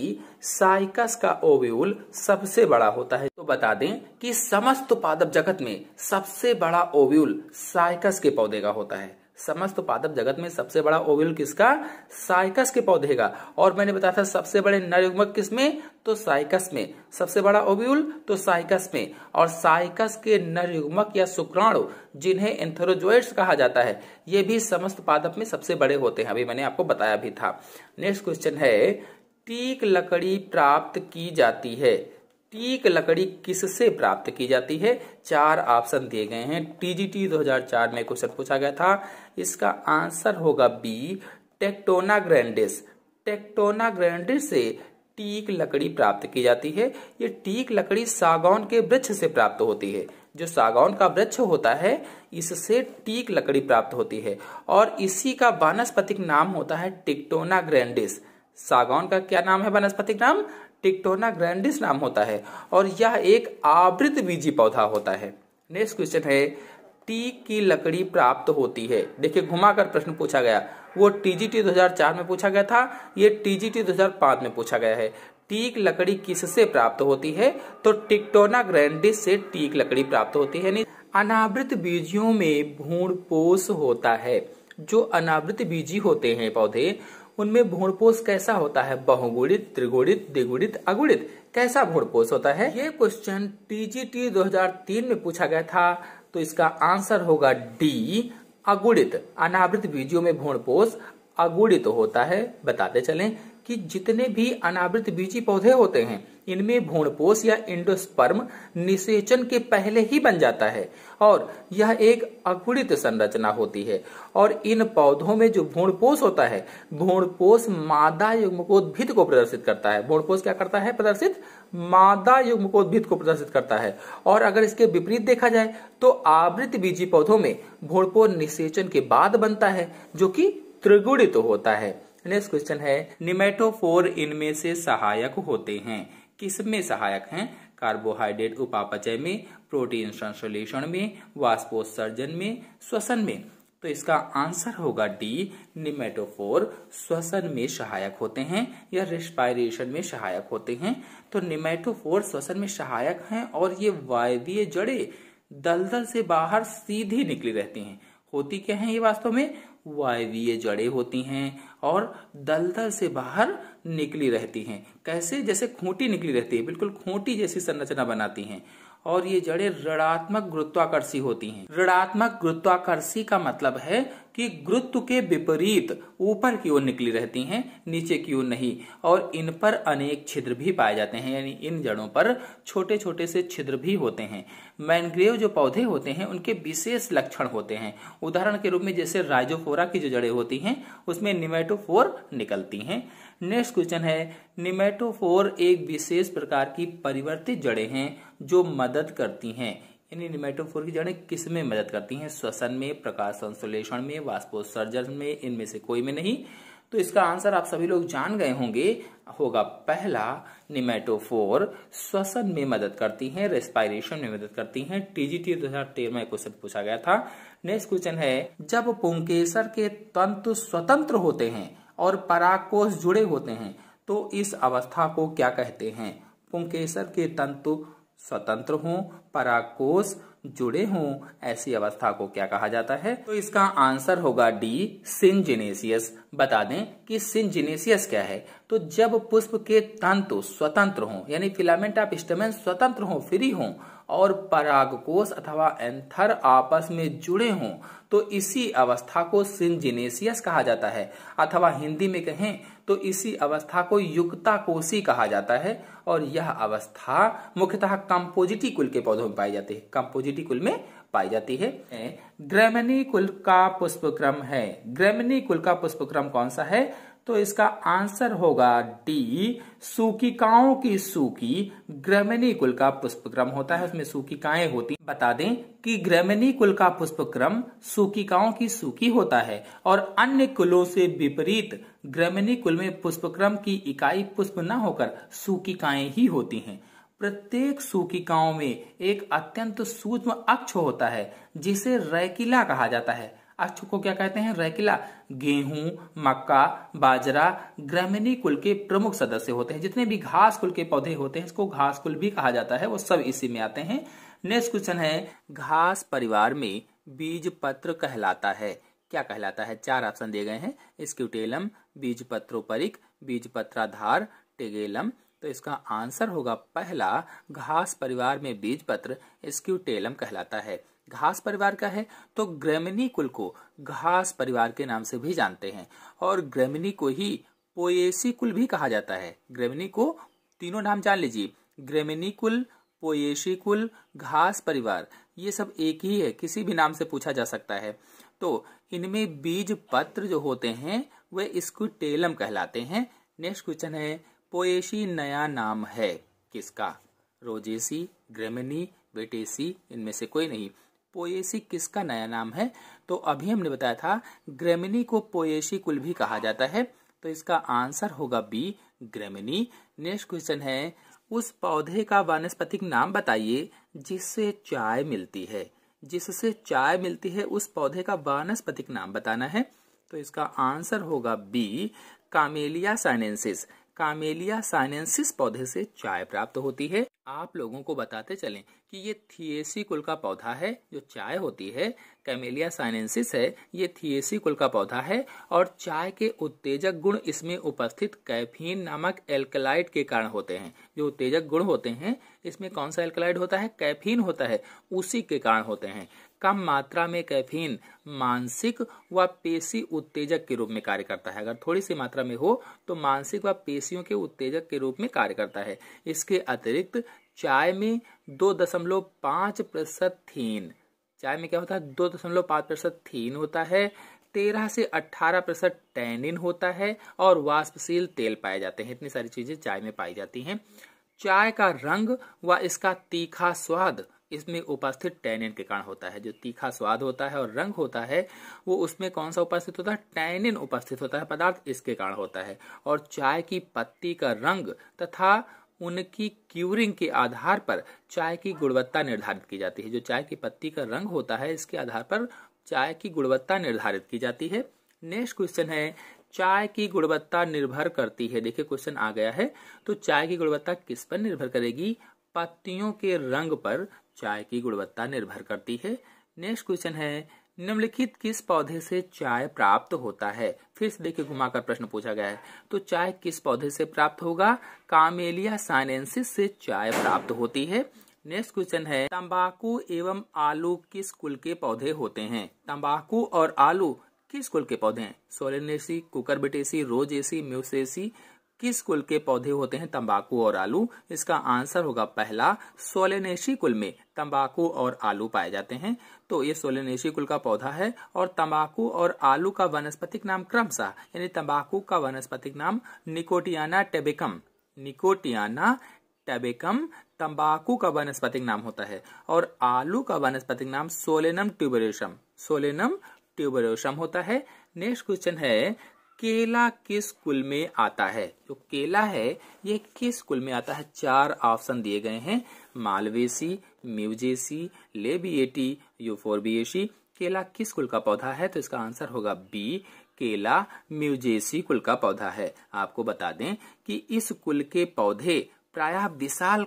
साइकस का ओव्यूल सबसे बड़ा होता है तो बता दें कि समस्त पादप जगत में सबसे बड़ा ओव्यूल साइकस के पौधे का होता है समस्त पादप जगत में सबसे बड़ा ओव्यूल किसका साइकस के पौधे का और मैंने बताया था सबसे बड़े नर युग्मक किस में तो साइकस में सबसे बड़ा ओव्यूल तो साइकस में और साइकस के नर युग्मक या शुक्राणु जिन्हें एंथेरोजोइड्स कहा जाता है ये भी समस्त पादप में सबसे बड़े होते हैं अभी मैंने आपको बताया भी था नेक्स्ट क्वेश्चन है टीक लकड़ी प्राप्त की जाती है टीक लकड़ी किससे प्राप्त की जाती है चार ऑप्शन दिए गए हैं टीजीटी 2004 में क्वेश्चन पूछा गया था इसका आंसर होगा B Tectona grandis Tectona grandis से टीक लकड़ी प्राप्त की जाती है ये टीक लकड़ी सागौन के वृक्ष से प्राप्त होती है जो सागौन का वृक्ष होता है इससे टीक लकड़ी प्राप्त होती है और इसी का वनस्पतिक नाम होता है टिक्टोना ग्रैंडिस सागौन का क्या नाम है वनस्पतिक नाम टिक्टोना ग्रैंडिस नाम होता है और यह एक आवृत बीजी पौधा होता है नेक्स्ट क्वेश्चन है टीक की लकड़ी प्राप्त होती है देखिए घुमाकर प्रश्न पूछा गया वो टीजीटी 2004 में पूछा गया था ये टीजीटी 2005 में पूछा गया है टीक लकड़ी किससे प्राप्त होती है तो टिकटोना ग्रैंडिस से टीक लकड़ी प्राप्त होती है अनावृत बीजियों में भूणपोष होता है जो अनावृत बीजी होते हैं पौधे उनमें भूणपोष कैसा होता है बहुगुणित त्रिगुणित द्विगुणित अगुणित कैसा भूणपोष होता है ये क्वेश्चन टीजीटी 2003 में पूछा गया था तो इसका आंसर होगा डी अगुणित अनावृत बीजों में भ्रूणपोष अगुणित होता है बताते चलें कि जितने भी अनावृत बीजी पौधे होते हैं इनमें भ्रूणपोष या इंडोस्पर्म निषेचन के पहले ही बन जाता है और यह एक अगुणित संरचना होती है और इन पौधों में जो भ्रूणपोष होता है भ्रूणपोष मादा युग्मकोद्भिद को प्रदर्शित करता है भ्रूणपोष क्या करता है प्रदर्शित मादा युग्म को उद्भिद को प्रदर्शित करता है और अगर इसके विपरीत देखा जाए तो आवृत बीजी पौधों में घोड़पोर निषेचन के बाद बनता है जो कि त्रिगुणित तो होता है नेक्स्ट क्वेश्चन है निमेटोफोर इनमें से सहायक होते हैं किसमें सहायक हैं कार्बोहाइड्रेट उपापचय में प्रोटीन संश्लेषण में वास्पोत्सर्जन में श्वसन में तो इसका आंसर होगा डी निमेटोफोर श्वसन में सहायक होते हैं या रेस्पायरेशन में सहायक होते हैं तो निमेटोफोर श्वसन में सहायक हैं और ये वायवीय जड़े दलदल से बाहर सीधी निकली रहती हैं होती क्या है ये वास्तव में वायवीय जड़े होती हैं और दलदल से बाहर निकली रहती हैं कैसे जैसे खूंटी निकली रहती है बिल्कुल खूंटी जैसी संरचना बनाती हैं और ये जड़े ऋणात्मक गुरुत्वाकर्षी होती हैं ऋणात्मक गुरुत्वाकर्षी का मतलब है कि गुरुत्व के विपरीत ऊपर की ओर निकली रहती हैं नीचे की ओर नहीं और इन पर अनेक छिद्र भी पाए जाते हैं यानी इन जड़ों पर छोटे छोटे से छिद्र भी होते हैं मैनग्रेव जो पौधे होते हैं उनके विशेष लक्षण होते हैं उदाहरण के रूप में जैसे राइजोफोरा की जो जड़े होती है उसमें निमेटोफोर निकलती है नेक्स्ट क्वेश्चन है निमेटोफोर एक विशेष प्रकार की परिवर्तित जड़ें हैं जो मदद करती हैं यानी निमेटोफोर की जड़ें किस में मदद करती हैं श्वसन में प्रकाश संश्लेषण में वास्पोसर्जन में इनमें से कोई में नहीं तो इसका आंसर आप सभी लोग जान गए होंगे होगा पहला निमेटोफोर श्वसन में मदद करती हैं रेस्पायरेशन में मदद करती हैं टीजीटी दो हजार तेरह में क्वेश्चन पूछा गया था नेक्स्ट क्वेश्चन है जब पुंकेसर के तंतु स्वतंत्र होते हैं और पराकोष जुड़े होते हैं तो इस अवस्था को क्या कहते हैं पुंकेसर के तंतु स्वतंत्र हों पराकोश जुड़े हों ऐसी अवस्था को क्या कहा जाता है तो इसका आंसर होगा डी सिंजिनेसियस बता दें कि सिंजिनेसियस क्या है तो जब पुष्प के तंतु स्वतंत्र हों यानी फिलामेंट ऑफ स्टेमेन स्वतंत्र हों फ्री हों और परागकोष अथवा एंथर आपस में जुड़े हों तो इसी अवस्था को सिंजिनेसियस कहा जाता है अथवा हिंदी में कहें तो इसी अवस्था को युक्ता कोशी कहा जाता है और यह अवस्था मुख्यतः कंपोजिटी कुल के पौधों में पाई जाती है कंपोजिटी कुल में पाई जाती है ग्रेमनी कुल का पुष्पक्रम है ग्रेमनी कुल का पुष्पक्रम कौन सा है तो इसका आंसर होगा डी सूकिकाओं की सूकी ग्रमनी कुल का पुष्पक्रम होता है उसमें सूकिकाएं होती बता दें कि ग्रमनी कुल का पुष्पक्रम सूकिकाओं की सूकी होता है और अन्य कुलों से विपरीत ग्रमनी कुल में पुष्पक्रम की इकाई पुष्प न होकर सूकिकाएं ही होती हैं प्रत्येक सूकिकाओं में एक अत्यंत सूक्ष्म अक्ष होता है जिसे रैकिला कहा जाता है अच्छू को क्या कहते हैं रैकिला गेहूं मक्का बाजरा ग्रामीणी कुल के प्रमुख सदस्य होते हैं जितने भी घास कुल के पौधे होते हैं इसको घास कुल भी कहा जाता है वो सब इसी में आते हैं नेक्स्ट क्वेश्चन है घास परिवार में बीज पत्र कहलाता है क्या कहलाता है चार ऑप्शन दिए गए हैं स्क्यूटेलम बीज पत्रोपरिक बीज पत्राधार टेगेलम तो इसका आंसर होगा पहला घास परिवार में बीज पत्र स्क्यूटेलम कहलाता है घास परिवार का है तो ग्रेमिनी कुल को घास परिवार के नाम से भी जानते हैं और ग्रेमिनी को ही पोएसी कुल भी कहा जाता है ग्रेमिनी को तीनों नाम जान लीजिए ग्रेमिनी कुल पोएसी कुल घास परिवार ये सब एक ही है किसी भी नाम से पूछा जा सकता है तो इनमें बीज पत्र जो होते हैं वे इसको टेलम कहलाते हैं नेक्स्ट क्वेश्चन है पोएशी नया नाम है किसका रोजेसी ग्रेमिनी बेटेसी इनमें से कोई नहीं पोएसी किसका नया नाम है तो अभी हमने बताया था ग्रेमिनी को पोएसी कुल भी कहा जाता है तो इसका आंसर होगा बी ग्रेमिनी नेक्स्ट क्वेश्चन है उस पौधे का वानस्पतिक नाम बताइए जिससे चाय मिलती है जिससे चाय मिलती है उस पौधे का वानस्पतिक नाम बताना है तो इसका आंसर होगा B Camellia sinensis Camellia sinensis पौधे से चाय प्राप्त होती है आप लोगों को बताते चलें कि ये थिएसी कुल का पौधा है जो चाय होती है कैमेलिया साइनेंसिस है ये थिएसी कुल का पौधा है और चाय के उत्तेजक गुण इसमें उपस्थित कैफीन नामक एल्कलाइड के कारण होते हैं जो उत्तेजक गुण होते हैं इसमें कौन सा एल्कलाइड होता है कैफीन होता है उसी के कारण होते हैं कम मात्रा में कैफीन मानसिक व पेशी उत्तेजक के रूप में कार्य करता है अगर थोड़ी सी मात्रा में हो तो मानसिक व पेशियों के उत्तेजक के रूप में कार्य करता है इसके अतिरिक्त चाय में दो दशमलव पांच प्रतिशत थीन चाय में क्या होता है दो दशमलव पांच प्रतिशत थीन होता है तेरह से अट्ठारह प्रतिशत टैनिन होता है और वाष्पशील तेल पाए जाते हैं इतनी सारी चीजें चाय में पाई जाती हैं चाय का रंग व इसका तीखा स्वाद इसमें उपस्थित टैनिन के कारण होता है जो तीखा स्वाद होता है और रंग होता है वो उसमें कौन सा उपस्थित होता है टैनिन उपस्थित होता है पदार्थ इसके कारण होता है और चाय की पत्ती का रंग तथा उनकी क्यूरिंग के आधार पर चाय की गुणवत्ता निर्धारित की जाती है जो चाय की पत्ती का रंग होता है इसके आधार पर चाय की गुणवत्ता निर्धारित की जाती है नेक्स्ट क्वेश्चन है चाय की गुणवत्ता निर्भर करती है देखिए क्वेश्चन आ गया है तो चाय की गुणवत्ता किस पर निर्भर करेगी पत्तियों के रंग पर चाय की गुणवत्ता निर्भर करती है नेक्स्ट क्वेश्चन है निम्नलिखित किस पौधे से चाय प्राप्त होता है फिर से देखिए घुमाकर प्रश्न पूछा गया है तो चाय किस पौधे से प्राप्त होगा कामेलिया साइनेंसिस से चाय प्राप्त होती है नेक्स्ट क्वेश्चन है तंबाकू एवं आलू किस कुल के पौधे होते हैं तंबाकू और आलू किस कुल के पौधे हैं सोलेनेसी कुकरबिटेसी रोजेसी म्यूसेसी किस कुल के पौधे होते हैं तंबाकू और आलू इसका आंसर होगा पहला सोलेनेशी कुल में तंबाकू और आलू पाए जाते हैं तो ये सोलेनेशी कुल का पौधा है और तंबाकू और आलू का वनस्पतिक नाम क्रमशः यानी तंबाकू का वनस्पतिक नाम निकोटियाना टेबिकम निकोटियाना टेबिकम तंबाकू का वनस्पतिक नाम होता है और आलू का वनस्पतिक नाम सोलेनम ट्यूबरेशम सोलेनम ट्यूबरेशम होता है नेक्स्ट क्वेश्चन है केला किस कुल में आता है जो केला है ये किस कुल में आता है चार ऑप्शन दिए गए हैं मालवेसी म्यूजेसी लेबिएटी यूफोरबिएसी केला किस कुल का पौधा है तो इसका आंसर होगा बी केला म्यूजेसी कुल का पौधा है आपको बता दें कि इस कुल के पौधे प्रायः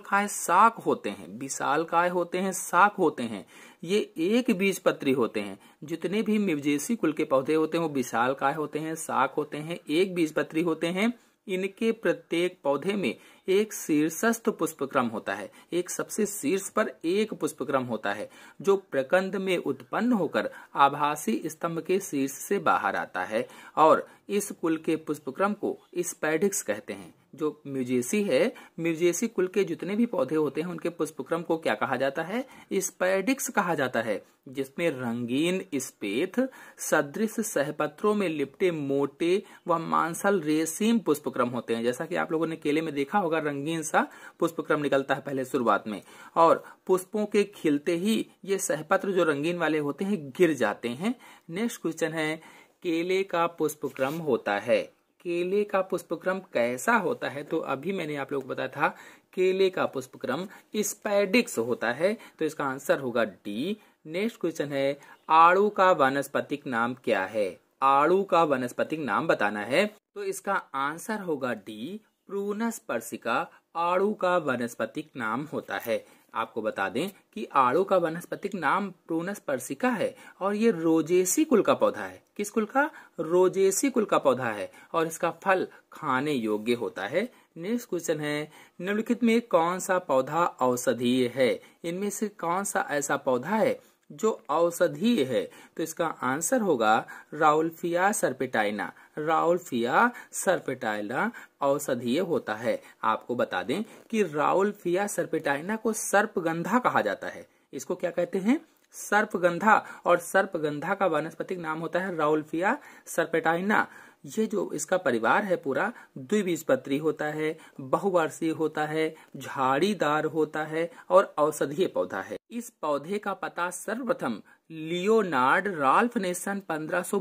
काय शाक होते हैं विशाल काय होते हैं शाक होते हैं ये एक बीज पत्री होते हैं जितने भी मिवजेसी कुल के पौधे होते हैं वो विशाल काय होते हैं शाक होते हैं एक बीज पत्री होते हैं इनके प्रत्येक पौधे में एक शीर्षस्थ पुष्पक्रम होता है एक सबसे शीर्ष पर एक पुष्पक्रम होता है जो प्रकंद में उत्पन्न होकर आभासी स्तंभ के शीर्ष से बाहर आता है और इस कुल के पुष्पक्रम को स्पैडिक्स कहते हैं जो म्यूजेसी है म्यूजेसी कुल के जितने भी पौधे होते हैं उनके पुष्पक्रम को क्या कहा जाता है स्पैडिक्स कहा जाता है जिसमें रंगीन स्पेथ सदृश सहपत्रों में लिपटे मोटे व मांसल रेसीम पुष्पक्रम होते हैं जैसा कि आप लोगों ने केले में देखा होगा रंगीन सा पुष्पक्रम निकलता है पहले शुरुआत में और पुष्पों के खिलते ही ये सहपत्र जो रंगीन वाले होते हैं गिर जाते हैं नेक्स्ट क्वेश्चन है केले का पुष्पक्रम होता है केले का पुष्पक्रम कैसा होता है तो अभी मैंने आप लोग बताया था केले का पुष्पक्रम स्पैडिक्स होता है तो इसका आंसर होगा डी नेक्स्ट क्वेश्चन है आड़ू का वनस्पतिक नाम क्या है आड़ू का वनस्पतिक नाम बताना है तो इसका आंसर होगा डी प्रूनस पर्सिका आड़ू का वनस्पतिक नाम होता है आपको बता दें कि आड़ो का वनस्पतिक नाम प्रोनस पर्सिका है और ये रोजेसी कुल का पौधा है किस कुल का रोजेसी कुल का पौधा है और इसका फल खाने योग्य होता है नेक्स्ट क्वेश्चन है निम्नलिखित में कौन सा पौधा औषधीय है इनमें से कौन सा ऐसा पौधा है जो औषधीय है तो इसका आंसर होगा राउलफिया सरपिटाइना राउल्फिया सरपेटाइला औषधीय होता है आपको बता दें कि राउल्फिया सरपेटाइना को सर्पगंधा कहा जाता है इसको क्या कहते हैं सर्पगंधा और सर्पगंधा का वनस्पतिक नाम होता है राउल्फिया सर्पेटाइना ये जो इसका परिवार है पूरा द्विबीजपत्री होता है बहुवर्षीय होता है झाड़ीदार होता है और औषधीय पौधा है इस पौधे का पता सर्वप्रथम लियोनार्ड राल्फ ने सन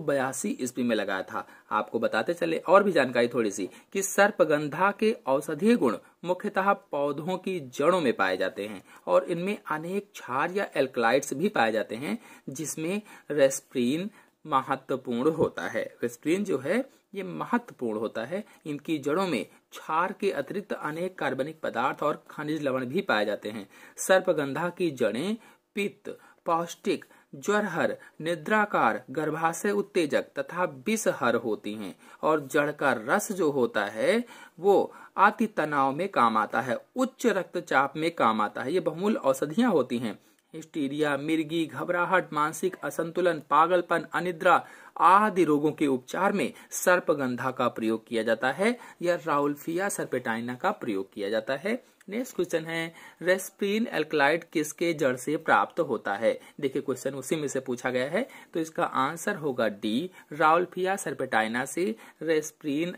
बयासी ईस्वी में लगाया था आपको बताते चले और भी जानकारी थोड़ी सी कि सर्पगंधा के औषधीय गुण मुख्यतः पौधों की जड़ों में पाए जाते हैं और इनमें अनेक क्षार या एल्कलाइड्स भी पाए जाते हैं जिसमें रेस्प्रीन महत्वपूर्ण होता है वेस्ट्रीन जो है ये महत्वपूर्ण होता है इनकी जड़ों में छार के अतिरिक्त अनेक कार्बनिक पदार्थ और खनिज लवण भी पाए जाते हैं सर्पगंधा की जड़ें पित्त पौष्टिक ज्वरहर निद्राकार गर्भाशय उत्तेजक तथा विषहर होती हैं और जड़ का रस जो होता है वो अति तनाव में काम आता है उच्च रक्तचाप में काम आता है ये बहुमूल्य औषधियां होती हैं हिस्टीरिया मिर्गी घबराहट मानसिक असंतुलन पागलपन अनिद्रा आदि रोगों के उपचार में सर्पगंधा का प्रयोग किया जाता है या राउल्फिया सर्पेटाइना का प्रयोग किया जाता है नेक्स्ट क्वेश्चन है रेस्प्रीन एल्कलाइड किसके जड़ से प्राप्त होता है देखिए क्वेश्चन उसी में से पूछा गया है तो इसका आंसर होगा डी राउल्फिया सर्पेटाइना से रेस्प्रीन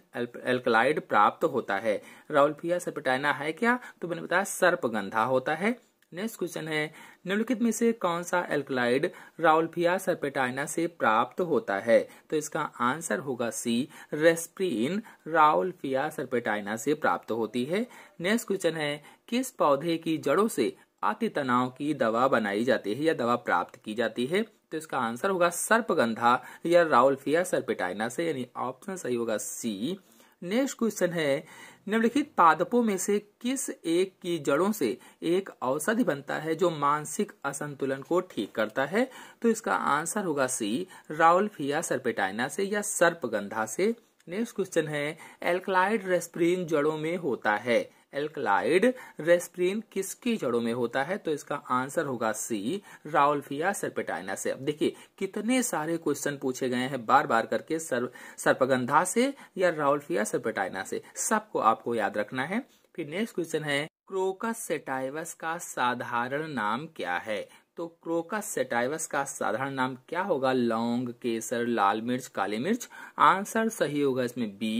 एल्कलाइड प्राप्त होता है राउल्फिया सर्पेटाइना है क्या तो मैंने बताया सर्पगंधा होता है नेक्स्ट क्वेश्चन है निम्नलिखित में से कौन सा एल्कलाइड राउलफिया सर्पेटाइना से प्राप्त होता है तो इसका आंसर होगा सी रेस्प्रीन राउलफिया सर्पेटाइना से प्राप्त होती है नेक्स्ट क्वेश्चन है किस पौधे की जड़ों से अति तनाव की दवा बनाई जाती है या दवा प्राप्त की जाती है तो इसका आंसर होगा सर्पगंधा या राउलफिया सर्पेटाइना से यानी ऑप्शन सही होगा सी नेक्स्ट क्वेश्चन है निम्नलिखित पादपों में से किस एक की जड़ों से एक औषधि बनता है जो मानसिक असंतुलन को ठीक करता है तो इसका आंसर होगा सी फिया सर्पेटाइना से या सर्पगंधा से नेक्स्ट क्वेश्चन है एल्कलाइड रेस्प्रीन जड़ों में होता है एल्कलाइड रेस्प्रीन किसकी जड़ों में होता है तो इसका आंसर होगा सी राउलफिया सर्पेटाइना से अब देखिए कितने सारे क्वेश्चन पूछे गए हैं बार बार करके सर सर्पगंधा से या राउलफिया सर्पेटाइना से सबको आपको याद रखना है फिर नेक्स्ट क्वेश्चन है क्रोकस सेटाइवस का साधारण नाम क्या है तो क्रोकस सेटाइवस का साधारण नाम क्या होगा लौंग केसर लाल मिर्च काली मिर्च आंसर सही होगा इसमें बी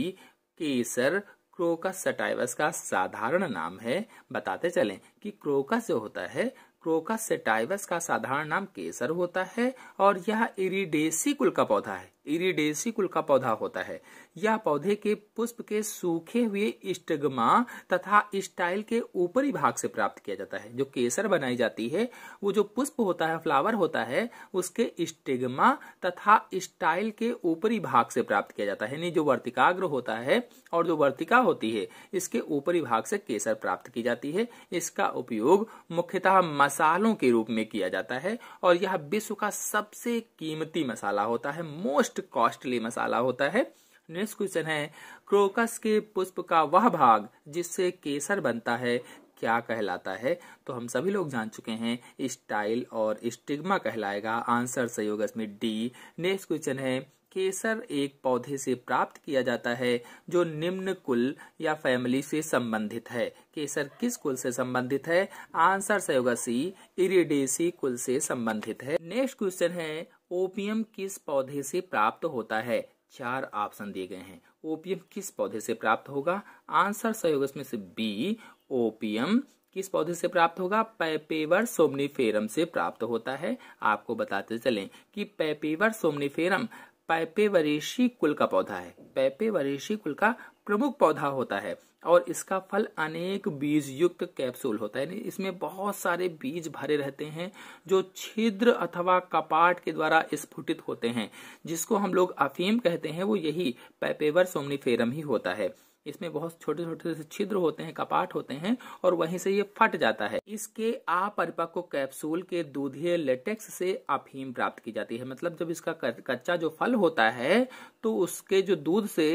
केसर क्रोकस सेटाइवस का साधारण नाम है बताते चलें कि क्रोकस जो होता है क्रोकस सेटाइवस का साधारण नाम केसर होता है और यह इरिडेसी कुल का पौधा है इरिडेसी कुल का पौधा होता है यह पौधे के पुष्प के सूखे हुए स्टगमा तथा स्टाइल के ऊपरी भाग से प्राप्त किया जाता है जो केसर बनाई जाती है वो जो पुष्प होता है फ्लावर होता है उसके स्टेगमा तथा स्टाइल के ऊपरी भाग से प्राप्त किया जाता है यानी जो वर्तिकाग्र होता है और जो वर्तिका होती है इसके ऊपरी भाग से केसर प्राप्त की जाती है इसका उपयोग मुख्यतः मसालों के रूप में किया जाता है और यह विश्व का सबसे कीमती मसाला होता है मोस्ट कॉस्टली मसाला होता है नेक्स्ट क्वेश्चन है क्रोकस के पुष्प का वह भाग जिससे केसर बनता है क्या कहलाता है तो हम सभी लोग जान चुके हैं स्टाइल और स्टिग्मा कहलाएगा आंसर सही होगा इसमें डी नेक्स्ट क्वेश्चन है केसर एक पौधे से प्राप्त किया जाता है जो निम्न कुल या फैमिली से संबंधित है केसर किस कुल से संबंधित है आंसर सही होगा सी इरिडेसी कुल से संबंधित है नेक्स्ट क्वेश्चन है ओपियम किस पौधे से प्राप्त होता है चार ऑप्शन दिए गए हैं ओपीएम किस पौधे से प्राप्त होगा आंसर सही होगा इसमें से बी ओपीएम किस पौधे से प्राप्त होगा पैपेवर सोमनीफेरम से प्राप्त होता है आपको बताते चलें कि पैपेवर सोमनीफेरम पैपेवरेशी कुल का पौधा है पैपेवरेशी कुल का प्रमुख पौधा होता है और इसका फल अनेक बीज युक्त कैप्सूल होता है इसमें बहुत सारे बीज भरे रहते हैं जो छिद्र अथवा कपाट के द्वारा स्फुटित होते हैं जिसको हम लोग अफीम कहते हैं वो यही पैपेवर सोमनीफेरम ही होता है इसमें बहुत छोटे छोटे से छिद्र होते हैं कपाट होते हैं और वहीं से ये फट जाता है इसके अपरिपक्व कैप्सूल के दूधीय लेटेक्स से अफीम प्राप्त की जाती है मतलब जब इसका कच्चा जो फल होता है तो उसके जो दूध से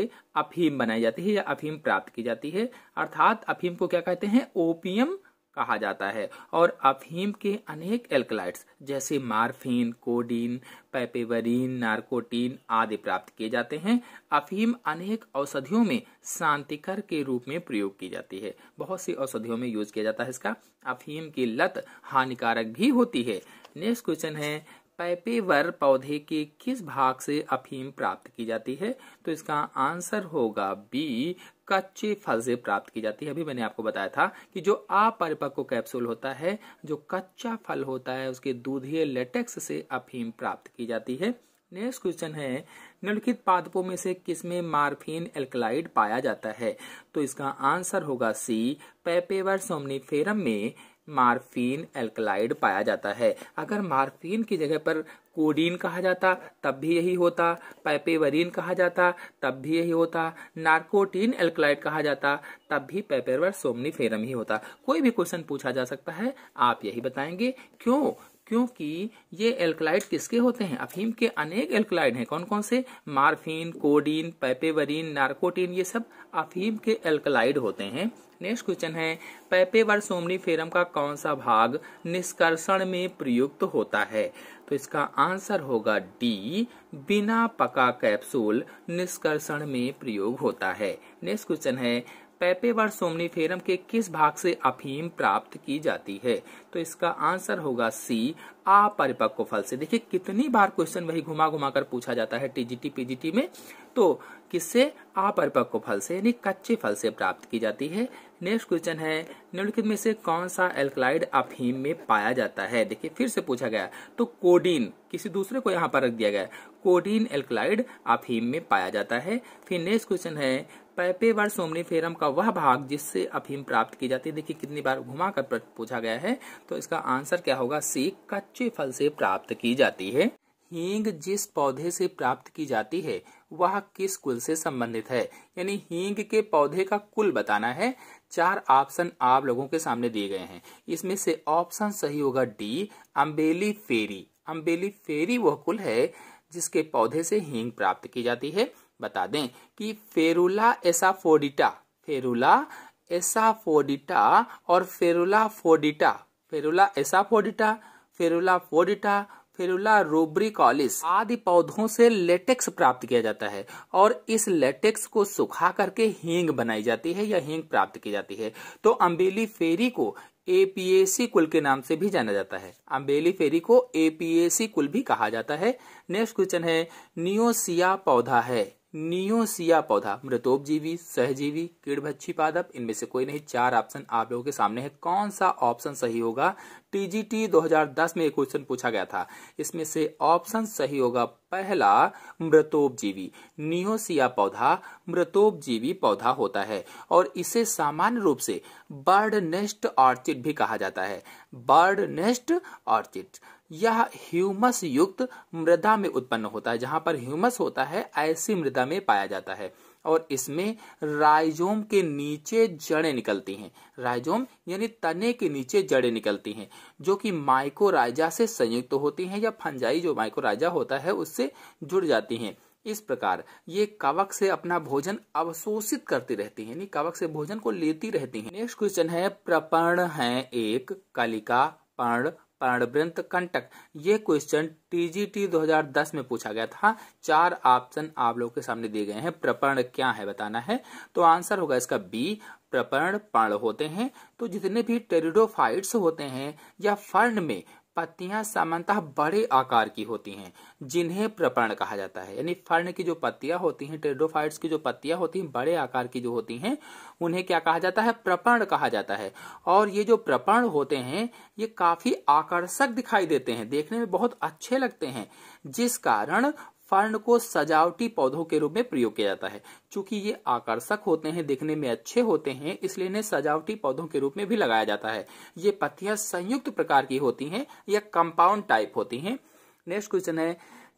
अफीम बनाई जाती है या अफीम प्राप्त की जाती है अर्थात अफीम को क्या कहते हैं ओपियम कहा जाता है और अफीम के अनेक एल्कलाइट्स जैसे मार्फिन कोडीन पैपेवरीन नार्कोटीन आदि प्राप्त किए जाते हैं अफीम अनेक औषधियों में शांतिकर के रूप में प्रयोग की जाती है बहुत सी औषधियों में यूज किया जाता है इसका अफीम की लत हानिकारक भी होती है नेक्स्ट क्वेश्चन है पैपेवर पौधे के किस भाग से अफीम प्राप्त की जाती है तो इसका आंसर होगा बी कच्चे फल से प्राप्त की जाती है अभी मैंने आपको बताया था कि जो अपरिपक्व कैप्सूल होता है जो कच्चा फल होता है उसके दूधीय लेटेक्स से अफीम प्राप्त की जाती है नेक्स्ट क्वेश्चन है निम्नलिखित पादपों में से किसमें मार्फिन एल्कलाइड पाया जाता है तो इसका आंसर होगा सी पैपेवर सोमनीफेरम में मार्फीन एल्कलाइड पाया जाता है अगर मार्फीन की जगह पर कोडीन कहा जाता तब भी यही होता पैपेवरीन कहा जाता तब भी यही होता नार्कोटीन एल्कलाइड कहा जाता तब भी पेपेवर सोमनी ही होता कोई भी क्वेश्चन पूछा जा सकता है आप यही बताएंगे क्यों क्योंकि ये एल्कलाइड किसके होते हैं अफीम के अनेक एल्कलाइड हैं कौन कौन से मार्फिन कोडीन पैपेवरिन नार्कोटीन ये सब अफीम के एल्कलाइड होते हैं नेक्स्ट क्वेश्चन है पैपेवर सोमनी फेरम का कौन सा भाग निष्कर्षण में प्रयुक्त होता है तो इसका आंसर होगा डी बिना पका कैप्सूल निष्कर्षण में प्रयोग होता है नेक्स्ट क्वेश्चन है पैपेवर सोमनीफेरम के किस भाग से अफीम प्राप्त की जाती है तो इसका आंसर होगा सी अपरिपक्व फल से देखिए कितनी बार क्वेश्चन वही घुमा घुमा कर पूछा जाता है टीजीटी पीजीटी में तो किससे अपरिपक्व फल से यानी कच्चे फल से प्राप्त की जाती है नेक्स्ट क्वेश्चन है निम्नलिखित में से कौन सा एल्कलाइड अफीम में पाया जाता है देखिए फिर से पूछा गया तो कोडीन किसी दूसरे को यहाँ पर रख दिया गया कोडीन एल्कलाइड अफीम में पाया जाता है फिर नेक्स्ट क्वेश्चन है पैपेवर फेरम का वह भाग जिससे अफीम प्राप्त की जाती है देखिए कितनी बार घुमा कर पूछा गया है तो इसका आंसर क्या होगा सी कच्चे फल से प्राप्त की जाती है हींग जिस पौधे से प्राप्त की जाती है वह किस कुल से संबंधित है यानी हींग के पौधे का कुल बताना है चार ऑप्शन आप लोगों के सामने दिए गए हैं इसमें से ऑप्शन सही होगा डी अम्बेली फेरी अम्बेली फेरी वह कुल है जिसके पौधे से हींग प्राप्त की जाती है बता दें कि फेरुला एसाफोडिटा फेरुला एसाफोडिटा और Ferula foetida Ferula asafoetida Ferula foetida Ferula rubricaulis आदि पौधों से लेटेक्स प्राप्त किया जाता है और इस लेटेक्स को सुखा करके हींग बनाई जाती है या हींग प्राप्त की जाती है तो अम्बेली फेरी को एपीएसी कुल के नाम से भी जाना जाता है अम्बेली फेरी को एपीएसी कुल भी कहा जाता है नेक्स्ट क्वेश्चन है नियोसिया पौधा है नियोसिया पौधा मृतोपजीवी सहजीवी कीड़भच्छी पादप इनमें से कोई नहीं चार ऑप्शन आप लोगों के सामने है कौन सा ऑप्शन सही होगा टीजीटी 2010 में एक क्वेश्चन पूछा गया था इसमें से ऑप्शन सही होगा पहला मृतोपजीवी नियोसिया पौधा मृतोपजीवी पौधा होता है और इसे सामान्य रूप से बर्ड नेस्ट ऑर्चिड भी कहा जाता है बर्ड नेस्ट ऑर्चिड यह ह्यूमस युक्त मृदा में उत्पन्न होता है जहां पर ह्यूमस होता है ऐसी मृदा में पाया जाता है और इसमें राइजोम के नीचे जड़ें निकलती हैं राइजोम यानी तने के नीचे जड़ें निकलती हैं जो कि माइकोराइजा से संयुक्त तो होती हैं या फंजाई जो माइकोराइजा होता है उससे जुड़ जाती हैं इस प्रकार ये कवक से अपना भोजन अवशोषित करती रहती है यानी कवक से भोजन को लेती रहती है नेक्स्ट क्वेश्चन है प्रपर्ण है एक कलिका पर्ण प्राणवृंत कंटक ये क्वेश्चन टीजीटी 2010 में पूछा गया था चार ऑप्शन आप लोग के सामने दिए गए हैं प्रपर्ण क्या है बताना है तो आंसर होगा इसका बी प्रपर्ण पर्ण होते हैं तो जितने भी टेरिडोफाइट्स होते हैं या फर्ण में पत्तियां सामान्यतः बड़े आकार की होती हैं जिन्हें प्रपर्ण कहा जाता है यानी फर्ण की जो पत्तियां होती हैं टेडोफाइट्स की जो पत्तियां होती हैं बड़े आकार की जो होती हैं उन्हें क्या कहा जाता है प्रपर्ण कहा जाता है और ये जो प्रपर्ण होते हैं ये काफी आकर्षक दिखाई देते हैं देखने में बहुत अच्छे लगते हैं जिस कारण फर्न को सजावटी पौधों के रूप में प्रयोग किया जाता है चूंकि ये आकर्षक होते हैं देखने में अच्छे होते हैं इसलिए इन्हें सजावटी पौधों के रूप में भी लगाया जाता है ये पत्तियां संयुक्त प्रकार की होती हैं या कंपाउंड टाइप होती हैं नेक्स्ट क्वेश्चन है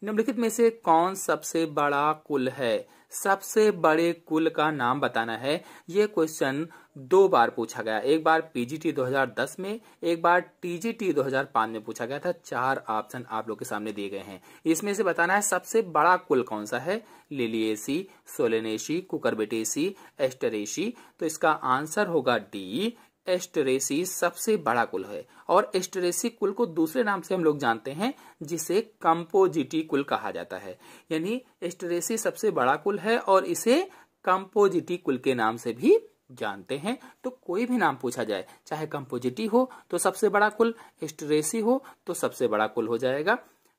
निम्नलिखित में से कौन सबसे बड़ा कुल है सबसे बड़े कुल का नाम बताना है ये क्वेश्चन दो बार पूछा गया एक बार पीजीटी 2010 में एक बार टीजीटी 2005 में पूछा गया था चार ऑप्शन आप लोग के सामने दिए गए हैं इसमें से बताना है सबसे बड़ा कुल कौन सा है लिलिएसी सोलेनेशी कुकरबेटेसी एस्टरेसी तो इसका आंसर होगा डी एस्टरेसी सबसे बड़ा कुल है और एस्टरेसी कुल को दूसरे नाम से हम लोग जानते हैं जिसे कंपोजिटी कुल कहा जाता है यानी एस्टरेसी सबसे बड़ा कुल है और इसे कंपोजिटी कुल के नाम से भी जानते हैं तो कोई भी नाम पूछा जाए चाहे कंपोजिटी हो तो सबसे बड़ा कुल हिस्टरेसी हो तो सबसे बड़ा कुल हो जाएगा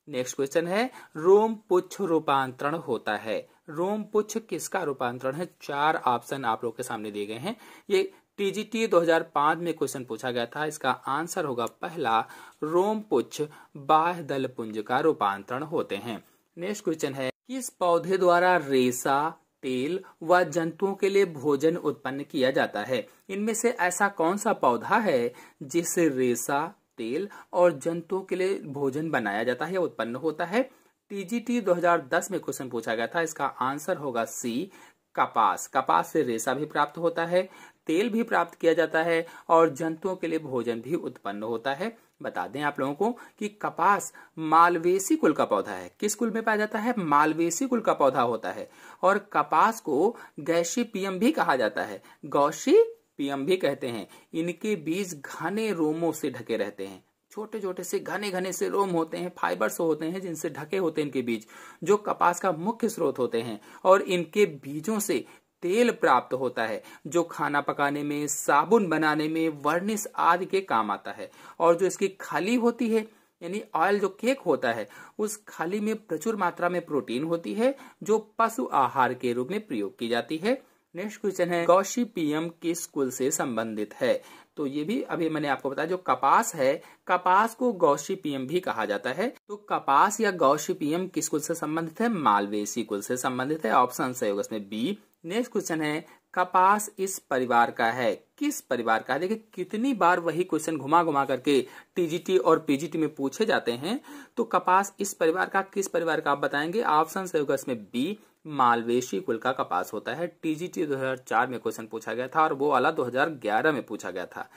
नेक्स्ट क्वेश्चन है रोम पुच्छ रूपांतरण होता है रोम पुच्छ किसका रूपांतरण है चार ऑप्शन आप लोग के सामने दिए गए हैं ये टीजीटी 2005 में क्वेश्चन पूछा गया था इसका आंसर होगा पहला रोम पुच्छ बाह दल पुंज का रूपांतरण होते हैं नेक्स्ट क्वेश्चन है किस पौधे द्वारा रेसा तेल व जंतुओं के लिए भोजन उत्पन्न किया जाता है इनमें से ऐसा कौन सा पौधा है जिससे रेसा तेल और जंतुओं के लिए भोजन बनाया जाता है उत्पन्न होता है टीजीटी 2010 में क्वेश्चन पूछा गया था इसका आंसर होगा सी कपास कपास से रेसा भी प्राप्त होता है तेल भी प्राप्त किया जाता है और जंतुओं के लिए भोजन भी उत्पन्न होता है बता दें आप लोगों को कि कपास मालवेसी कुल का पौधा है किस कुल में पाया जाता है मालवेसी कुल का पौधा होता है और कपास को गैशीपियम भी कहा जाता है गौशी पीएम भी कहते हैं इनके बीज घने रोमों से ढके रहते हैं छोटे छोटे से घने घने से रोम होते हैं फाइबर्स होते हैं जिनसे ढके होते हैं इनके बीज जो कपास का मुख्य स्रोत होते हैं और इनके बीजों से तेल प्राप्त होता है जो खाना पकाने में साबुन बनाने में वर्निश आदि के काम आता है और जो इसकी खाली होती है यानी ऑयल जो केक होता है उस खाली में प्रचुर मात्रा में प्रोटीन होती है जो पशु आहार के रूप में प्रयोग की जाती है नेक्स्ट क्वेश्चन है पीएम किस कुल से संबंधित है तो ये भी अभी मैंने आपको बताया जो कपास है कपास को गौशी पीएम भी कहा जाता है तो कपास या गौशी पीएम किस कुल से संबंधित है मालवेसी कुल से संबंधित है ऑप्शन सही होगा इसमें बी नेक्स्ट क्वेश्चन है कपास इस परिवार का है किस परिवार का देखिए कितनी बार वही क्वेश्चन घुमा घुमा करके टीजीटी और पीजीटी में पूछे जाते हैं तो कपास इस परिवार का किस परिवार का आप बताएंगे ऑप्शन में होगा इसमें बी मालवेशी कुल का कपास होता है टीजीटी 2004 में क्वेश्चन पूछा गया था और वो वाला 2011 में पूछा गया था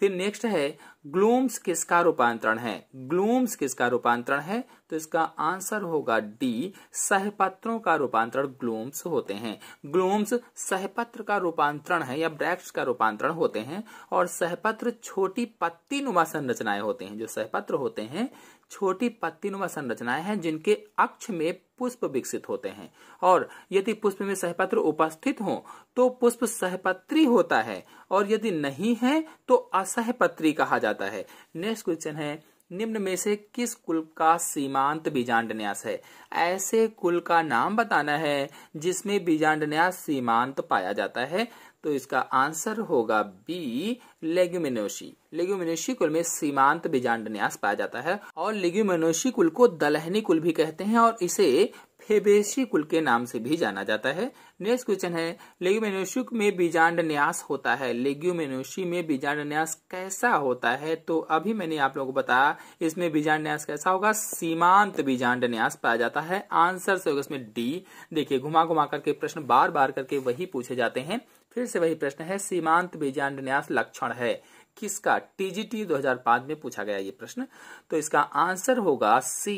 फिर नेक्स्ट है ग्लूम्स किसका रूपांतरण है ग्लूम्स किसका रूपांतरण है तो इसका आंसर होगा डी सहपत्रों का रूपांतरण ग्लूम्स होते हैं ग्लूम्स सहपत्र का रूपांतरण है या ब्रैक्स का रूपांतरण होते हैं और सहपत्र छोटी पत्ती नुमा संरचनाएं होते हैं जो सहपत्र होते हैं छोटी पत्ती नुमा संरचनाएं हैं जिनके अक्ष में पुष्प विकसित होते हैं और यदि पुष्प में सहपत्र उपस्थित हो तो पुष्प सहपत्री होता है और यदि नहीं है तो सह पत्री कहा जाता है नेक्स्ट क्वेश्चन है निम्न में से किस कुल का सीमांत बीजांड न्यास है ऐसे कुल का नाम बताना है जिसमें बीजांड न्यास सीमांत पाया जाता है तो इसका आंसर होगा बी लेग्यूमिनोशी लेग्यूमिनोशी कुल में सीमांत बीजांड न्यास पाया जाता है और लेग्यूमिनोशी कुल को दलहनी कुल भी कहते हैं और इसे हेबेशी कुल के नाम से भी जाना जाता है नेक्स्ट क्वेश्चन है लेग्यूमेनोशुक में बीजांड न्यास होता है लेग्यूमेनोशी में बीजांड न्यास कैसा होता है तो अभी मैंने आप लोगों को बताया इसमें बीजांड न्यास कैसा होगा सीमांत बीजांड न्यास पाया जाता है आंसर से होगा इसमें डी देखिए घुमा घुमा करके प्रश्न बार बार करके वही पूछे जाते हैं फिर से वही प्रश्न है सीमांत बीजांड न्यास लक्षण है किसका टीजीटी 2005 में पूछा गया ये प्रश्न तो इसका आंसर होगा सी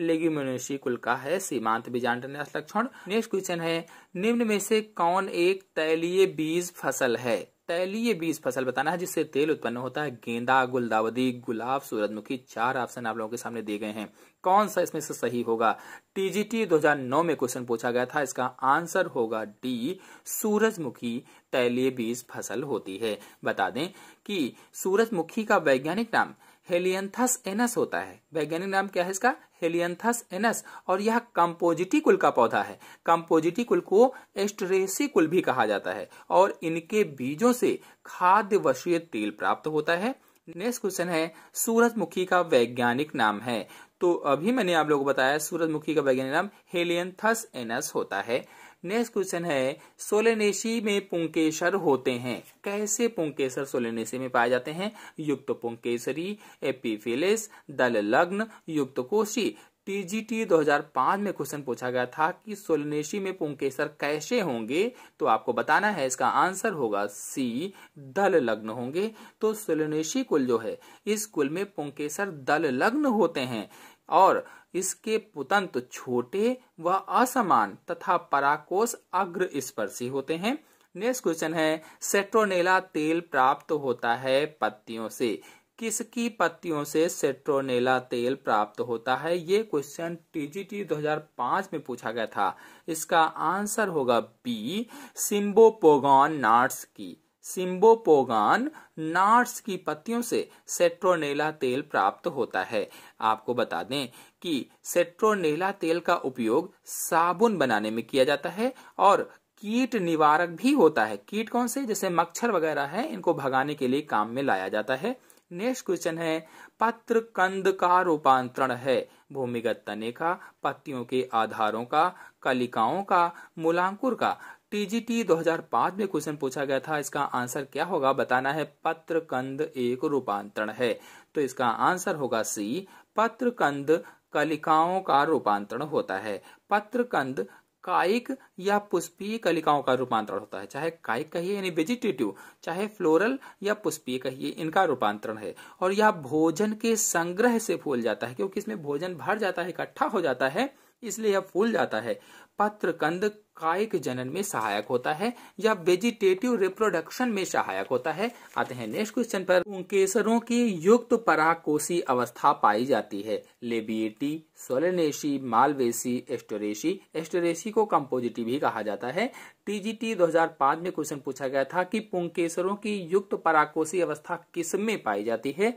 लेग्यूमिनोसी कुल का है सीमांत बीजांड लक्षण नेक्स्ट क्वेश्चन है निम्न में से कौन एक तैलीय बीज फसल है तैलीय बीज फसल बताना है जिससे तेल उत्पन्न होता है गेंदा गुलदावदी गुलाब सूरजमुखी चार ऑप्शन आप लोगों के सामने दिए गए हैं कौन सा इसमें से सही होगा टीजीटी 2009 में क्वेश्चन पूछा गया था इसका आंसर होगा डी सूरजमुखी तैलीय बीज फसल होती है बता दें कि सूरजमुखी का वैज्ञानिक नाम हेलियंथस एनस होता है वैज्ञानिक नाम क्या है इसका हेलियंथस एनस और यह कंपोजिटी कुल का पौधा है कंपोजिटी कुल को एस्ट्रेसी कुल भी कहा जाता है और इनके बीजों से खाद्य वशीय तेल प्राप्त होता है नेक्स्ट क्वेश्चन है सूरजमुखी का वैज्ञानिक नाम है तो अभी मैंने आप लोगों को बताया सूरजमुखी का वैज्ञानिक नाम हेलियंथस एनस होता है नेक्स्ट क्वेश्चन है सोलेनेशी में पुंकेसर होते हैं कैसे पुंकेसर सोलेनेशी में पाए जाते हैं युक्त पुंकेसरी एपीफिलिस दल लग्न युक्त कोशी टीजीटी 2005 में क्वेश्चन पूछा गया था कि सोलनेशी में पुंकेसर कैसे होंगे तो आपको बताना है इसका आंसर होगा सी दल लग्न होंगे तो सोलनेशी कुल जो है इस कुल में पुंकेसर दल लग्न होते हैं और इसके पुतंत छोटे व असमान तथा पराकोश अग्र स्पर्शी होते हैं नेक्स्ट क्वेश्चन है सेट्रोनेला तेल प्राप्त होता है पत्तियों से किसकी पत्तियों से सेट्रोनेला तेल प्राप्त होता है ये क्वेश्चन टीजीटी 2005 में पूछा गया था इसका आंसर होगा बी सिम्बोपोगॉन नाट्स की सिम्बोपोगान नाट्स की पत्तियों से सेट्रोनेला तेल प्राप्त होता है आपको बता दें कि सेट्रोनेला तेल का उपयोग साबुन बनाने में किया जाता है और कीट निवारक भी होता है कीट कौन से जैसे मच्छर वगैरह है इनको भगाने के लिए काम में लाया जाता है नेक्स्ट क्वेश्चन है पत्र कंद का रूपांतरण है भूमिगत तने का पत्तियों के आधारों का कलिकाओं का मूलांकुर का टीजीटी 2005 में क्वेश्चन पूछा गया था इसका आंसर क्या होगा बताना है पत्र कंद एक रूपांतरण है तो इसका आंसर होगा सी पत्र कंद कलिकाओं का रूपांतरण होता है पत्रकंद कायिक या पुष्पीय कलिकाओं का रूपांतरण होता है चाहे कायिक कहिए यानी वेजिटेटिव चाहे फ्लोरल या पुष्पीय कहिए इनका रूपांतरण है और यह भोजन के संग्रह से फूल जाता है क्योंकि इसमें भोजन भर जाता है इकट्ठा हो जाता है इसलिए यह फूल जाता है पत्रकंद कायिक जनन में सहायक होता है या वेजिटेटिव रिप्रोडक्शन में सहायक होता है आते हैं नेक्स्ट क्वेश्चन पर केसरों की युक्त पराकोशी अवस्था पाई जाती है लेबिएटी सोलनेशी मालवेसी एस्टोरेशी एस्टोरेशी को कम्पोजिटिव भी कहा जाता है टीजीटी 2005 में क्वेश्चन पूछा गया था कि पुंकेसरों की युक्त पराकोशी अवस्था किस में पाई जाती है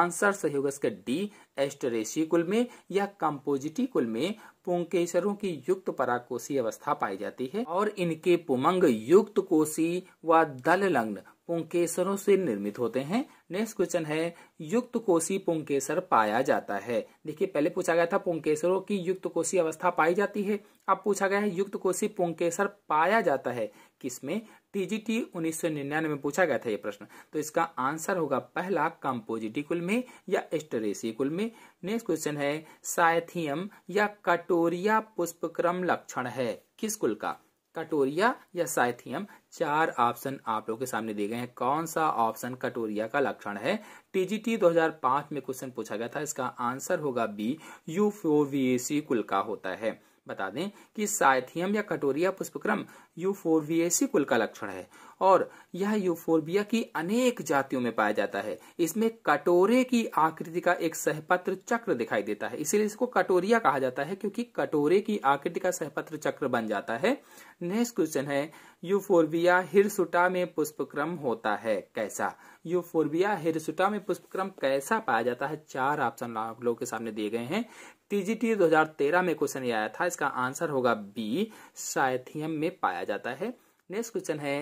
आंसर सही होगा इसका डी एस्टोरेशी कुल में या कम्पोजिटी कुल में पुंकेसरों की युक्त पराकोशी अवस्था पाई जाती है जाती है और इनके पुमंग युक्त कोशी व दल लग्न पुंकेसरों से निर्मित होते हैं नेक्स्ट क्वेश्चन है युक्त कोशी पुंकेसर पाया जाता है देखिए पहले पूछा गया था पुंकेसरों की युक्त कोशी अवस्था पाई जाती है अब पूछा गया है युक्त कोशी पुंकेसर पाया जाता है किसमें टीजीटी उन्नीस सौ निन्यानवे में पूछा गया था ये प्रश्न तो इसका आंसर होगा पहला कंपोजिटी कुल में या एस्टरेसी कुल में नेक्स्ट क्वेश्चन है साइथियम या कटोरिया पुष्पक्रम लक्षण है किस कुल का कटोरिया या साइथियम चार ऑप्शन आप लोगों के सामने दिए गए हैं कौन सा ऑप्शन कटोरिया का लक्षण है टीजीटी 2005 में क्वेश्चन पूछा गया था इसका आंसर होगा बी यूफोवीसी कुल का होता है बता दें कि साइथियम या कटोरिया पुष्पक्रम यूफोरबियासी कुल का लक्षण है और यह यूफोरबिया की अनेक जातियों में पाया जाता है इसमें कटोरे की आकृति का एक सहपत्र चक्र दिखाई देता है इसीलिए इसको कटोरिया कहा जाता है क्योंकि कटोरे की आकृति का सहपत्र चक्र बन जाता है नेक्स्ट क्वेश्चन है यूफोरबिया हिरसुटा में पुष्पक्रम होता है कैसा यूफोरबिया हिरसुटा में पुष्पक्रम कैसा पाया जाता है चार ऑप्शन आप लोगों के सामने दिए गए हैं टीजीटी 2013 में क्वेश्चन ये आया था इसका आंसर होगा बी साइथियम में पाया जाता है नेक्स्ट क्वेश्चन है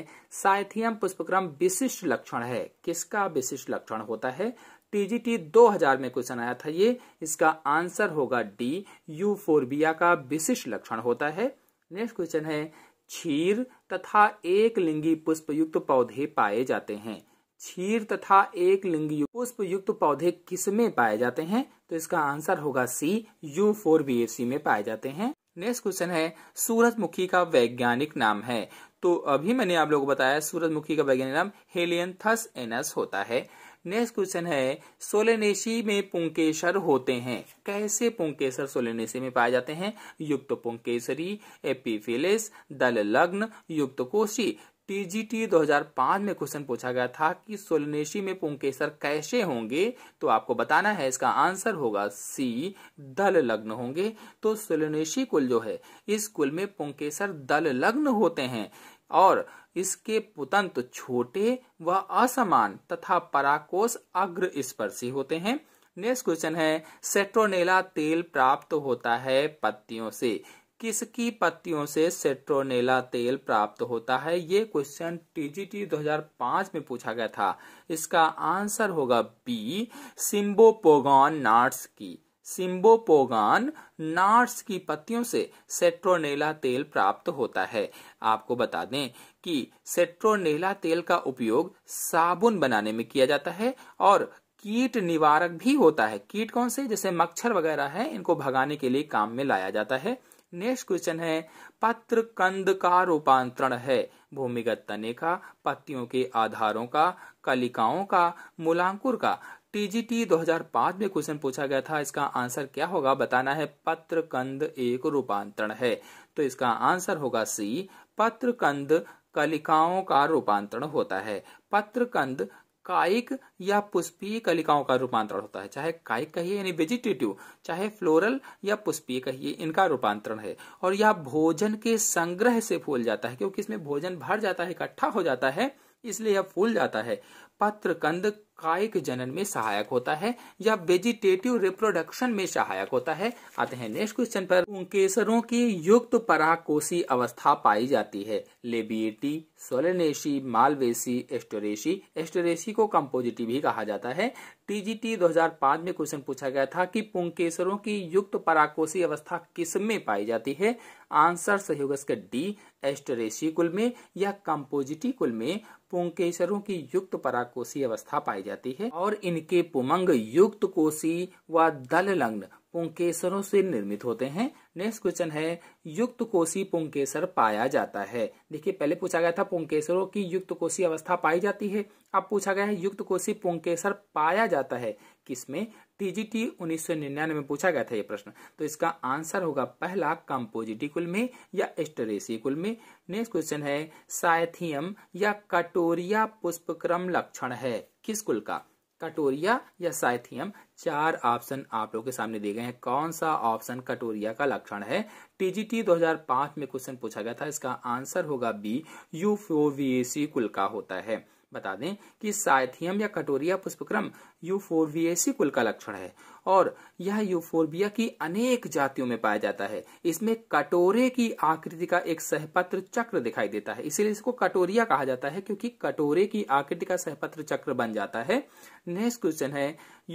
साइथियम पुष्पक्रम विशिष्ट लक्षण है किसका विशिष्ट लक्षण होता है टीजीटी 2000 में क्वेश्चन आया था ये इसका आंसर होगा डी यूफोरबिया का विशिष्ट लक्षण होता है नेक्स्ट क्वेश्चन है छीर तथा एक लिंगी पुष्प युक्त पौधे पाए जाते हैं छीर तथा एक लिंगी पुष्प युक्त पौधे किसमें पाए जाते हैं तो इसका आंसर होगा सी यू फोर बी एस सी में पाए जाते हैं नेक्स्ट क्वेश्चन है सूरजमुखी का वैज्ञानिक नाम है तो अभी मैंने आप लोगों को बताया सूरजमुखी का वैज्ञानिक नाम हेलियनथस एनस होता है नेक्स्ट क्वेश्चन है सोलेनेशी में पुंकेसर होते हैं कैसे पुंकेसर सोलेनेशी में पाए जाते हैं युक्त पुंकेसरी एपीफिलिस दल लग्न युक्त कोशी टीजीटी 2005 में क्वेश्चन पूछा गया था कि सोलनेशी में पुंकेसर कैसे होंगे तो आपको बताना है इसका आंसर होगा सी दल लग्न होंगे तो सोलनेशी कुल जो है इस कुल में पुंकेसर दल लग्न होते हैं और इसके पुतंत छोटे व असमान तथा पराकोष अग्र स्पर्शी होते हैं नेक्स्ट क्वेश्चन है सेट्रोनेला तेल प्राप्त होता है पत्तियों से किसकी पत्तियों से सेट्रोनेला तेल प्राप्त होता है ये क्वेश्चन टीजीटी 2005 में पूछा गया था इसका आंसर होगा बी सिम्बोपोगान नाट्स की सिम्बोपोगान नाट्स की पत्तियों से सेट्रोनेला तेल प्राप्त होता है आपको बता दें कि सेट्रोनेला तेल का उपयोग साबुन बनाने में किया जाता है और कीट निवारक भी होता है कीट कौन से जैसे मच्छर वगैरह है इनको भगाने के लिए काम में लाया जाता है नेक्स्ट क्वेश्चन है पत्र कंद का रूपांतरण है भूमिगत तने का पत्तियों के आधारों का कलिकाओं का मूलांकुर का टीजीटी 2005 में क्वेश्चन पूछा गया था इसका आंसर क्या होगा बताना है पत्र कंद एक रूपांतरण है तो इसका आंसर होगा सी पत्र कंद कलिकाओं का रूपांतरण होता है पत्र कंद कायिक या पुष्पीय कलिकाओं का रूपांतरण होता है चाहे कायिक कहिए यानी वेजिटेटिव चाहे फ्लोरल या पुष्पीय कहिए इनका रूपांतरण है और यह भोजन के संग्रह से फूल जाता है क्योंकि इसमें भोजन भर जाता है इकट्ठा हो जाता है इसलिए यह फूल जाता है पत्र कंद कायिक जनन में सहायक होता है या वेजिटेटिव रिप्रोडक्शन में सहायक होता है आते हैं नेक्स्ट क्वेश्चन पर केसरों की युक्त तो पराकोशी अवस्था पाई जाती है लेबिएटी सोलनेशी मालवेसी एस्टोरेशी एस्टोरेशी को कंपोजिटिव भी कहा जाता है टीजीटी 2005 में क्वेश्चन पूछा गया था कि पुंकेसरों की युक्त तो पराकोशी अवस्था किस में पाई जाती है आंसर सहयोग डी एस्टरेसी कुल में या कंपोजिटी कुल में पुंकेसरों की युक्त पराकोशी अवस्था पाई जाती है और इनके पुमंग युक्त कोशी व दल लग्न पुंकेसरों से निर्मित होते हैं नेक्स्ट क्वेश्चन है युक्त कोशी पुंकेसर पाया जाता है देखिए पहले पूछा गया था पुंकेसरों की युक्त कोशी अवस्था पाई जाती है अब पूछा गया है युक्त कोशी पुंकेसर पाया जाता है किसमें टीजीटी उन्नीस सौ निन्यानवे में पूछा गया था ये प्रश्न तो इसका आंसर होगा पहला कंपोजिटी कुल में या एस्टरेसी कुल में नेक्स्ट क्वेश्चन है साइथियम या कटोरिया पुष्पक्रम लक्षण है किस कुल का कटोरिया या साइथियम चार ऑप्शन आप लोगों के सामने दिए गए हैं कौन सा ऑप्शन कटोरिया का लक्षण है टीजीटी 2005 में क्वेश्चन पूछा गया था इसका आंसर होगा बी यूफोवीएसी कुल का होता है बता दें कि साइथियम या कटोरिया पुष्पक्रम यूफोरबिया कुल का लक्षण है और यह यूफोरबिया की अनेक जातियों में पाया जाता है इसमें कटोरे की आकृति का एक सहपत्र चक्र दिखाई देता है इसीलिए इसको कटोरिया कहा जाता है क्योंकि कटोरे की आकृति का सहपत्र चक्र बन जाता है नेक्स्ट क्वेश्चन है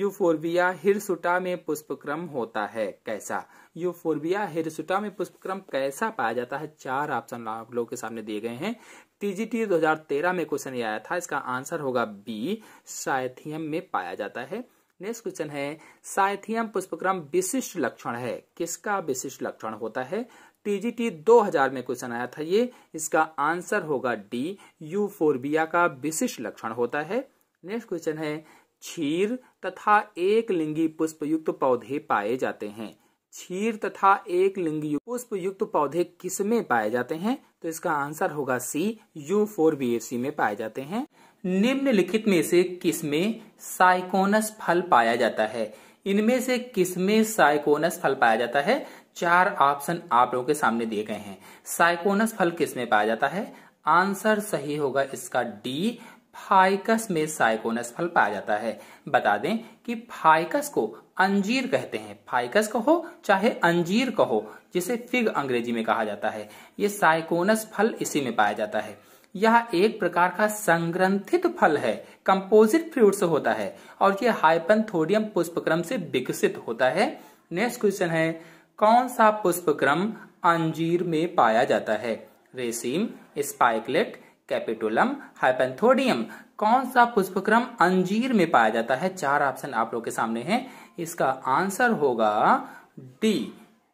यूफोरबिया हिरसुटा में पुष्पक्रम होता है कैसा यूफोरबिया हिरसुटा में पुष्पक्रम कैसा पाया जाता है चार ऑप्शन आप लोगों के सामने दिए गए हैं टीजीटी 2013 में क्वेश्चन आया था इसका आंसर होगा बी साइथियम में पाया जाता है नेक्स्ट क्वेश्चन है साइथियम पुष्पक्रम विशिष्ट लक्षण है किसका विशिष्ट लक्षण होता है टीजीटी 2000 में क्वेश्चन आया था ये इसका आंसर होगा डी यूफोरबिया का विशिष्ट लक्षण होता है नेक्स्ट क्वेश्चन है छीर तथा एक लिंगी पुष्प पुष्पयुक्त पौधे पाए जाते हैं छीर तथा एक लिंगी पुष्प युक्त पौधे किसमें पाए जाते हैं तो इसका आंसर होगा सी यू फोर बी एफ सी में पाए जाते हैं निम्नलिखित में से किसमें साइकोनस फल पाया जाता है इनमें से किसमें साइकोनस फल पाया जाता है चार ऑप्शन आप लोगों के सामने दिए गए हैं साइकोनस फल किसमें पाया जाता है आंसर सही होगा इसका डी फाइकस में साइकोनस फल पाया जाता है बता दें कि फाइकस को अंजीर कहते हैं फाइकस कहो चाहे अंजीर कहो जिसे फिग अंग्रेजी में कहा जाता है ये साइकोनस फल इसी में पाया जाता है यह एक प्रकार का संग्रंथित फल है कंपोजिट फ्रूट से होता है और यह हाइपनथोडियम पुष्पक्रम से विकसित होता है नेक्स्ट क्वेश्चन है कौन सा पुष्पक्रम अंजीर में पाया जाता है रेसिम स्पाइकलेट कैपिटोलम हाइपेंथोडियम कौन सा पुष्पक्रम अंजीर में पाया जाता है चार ऑप्शन आप लोग के सामने हैं इसका आंसर होगा डी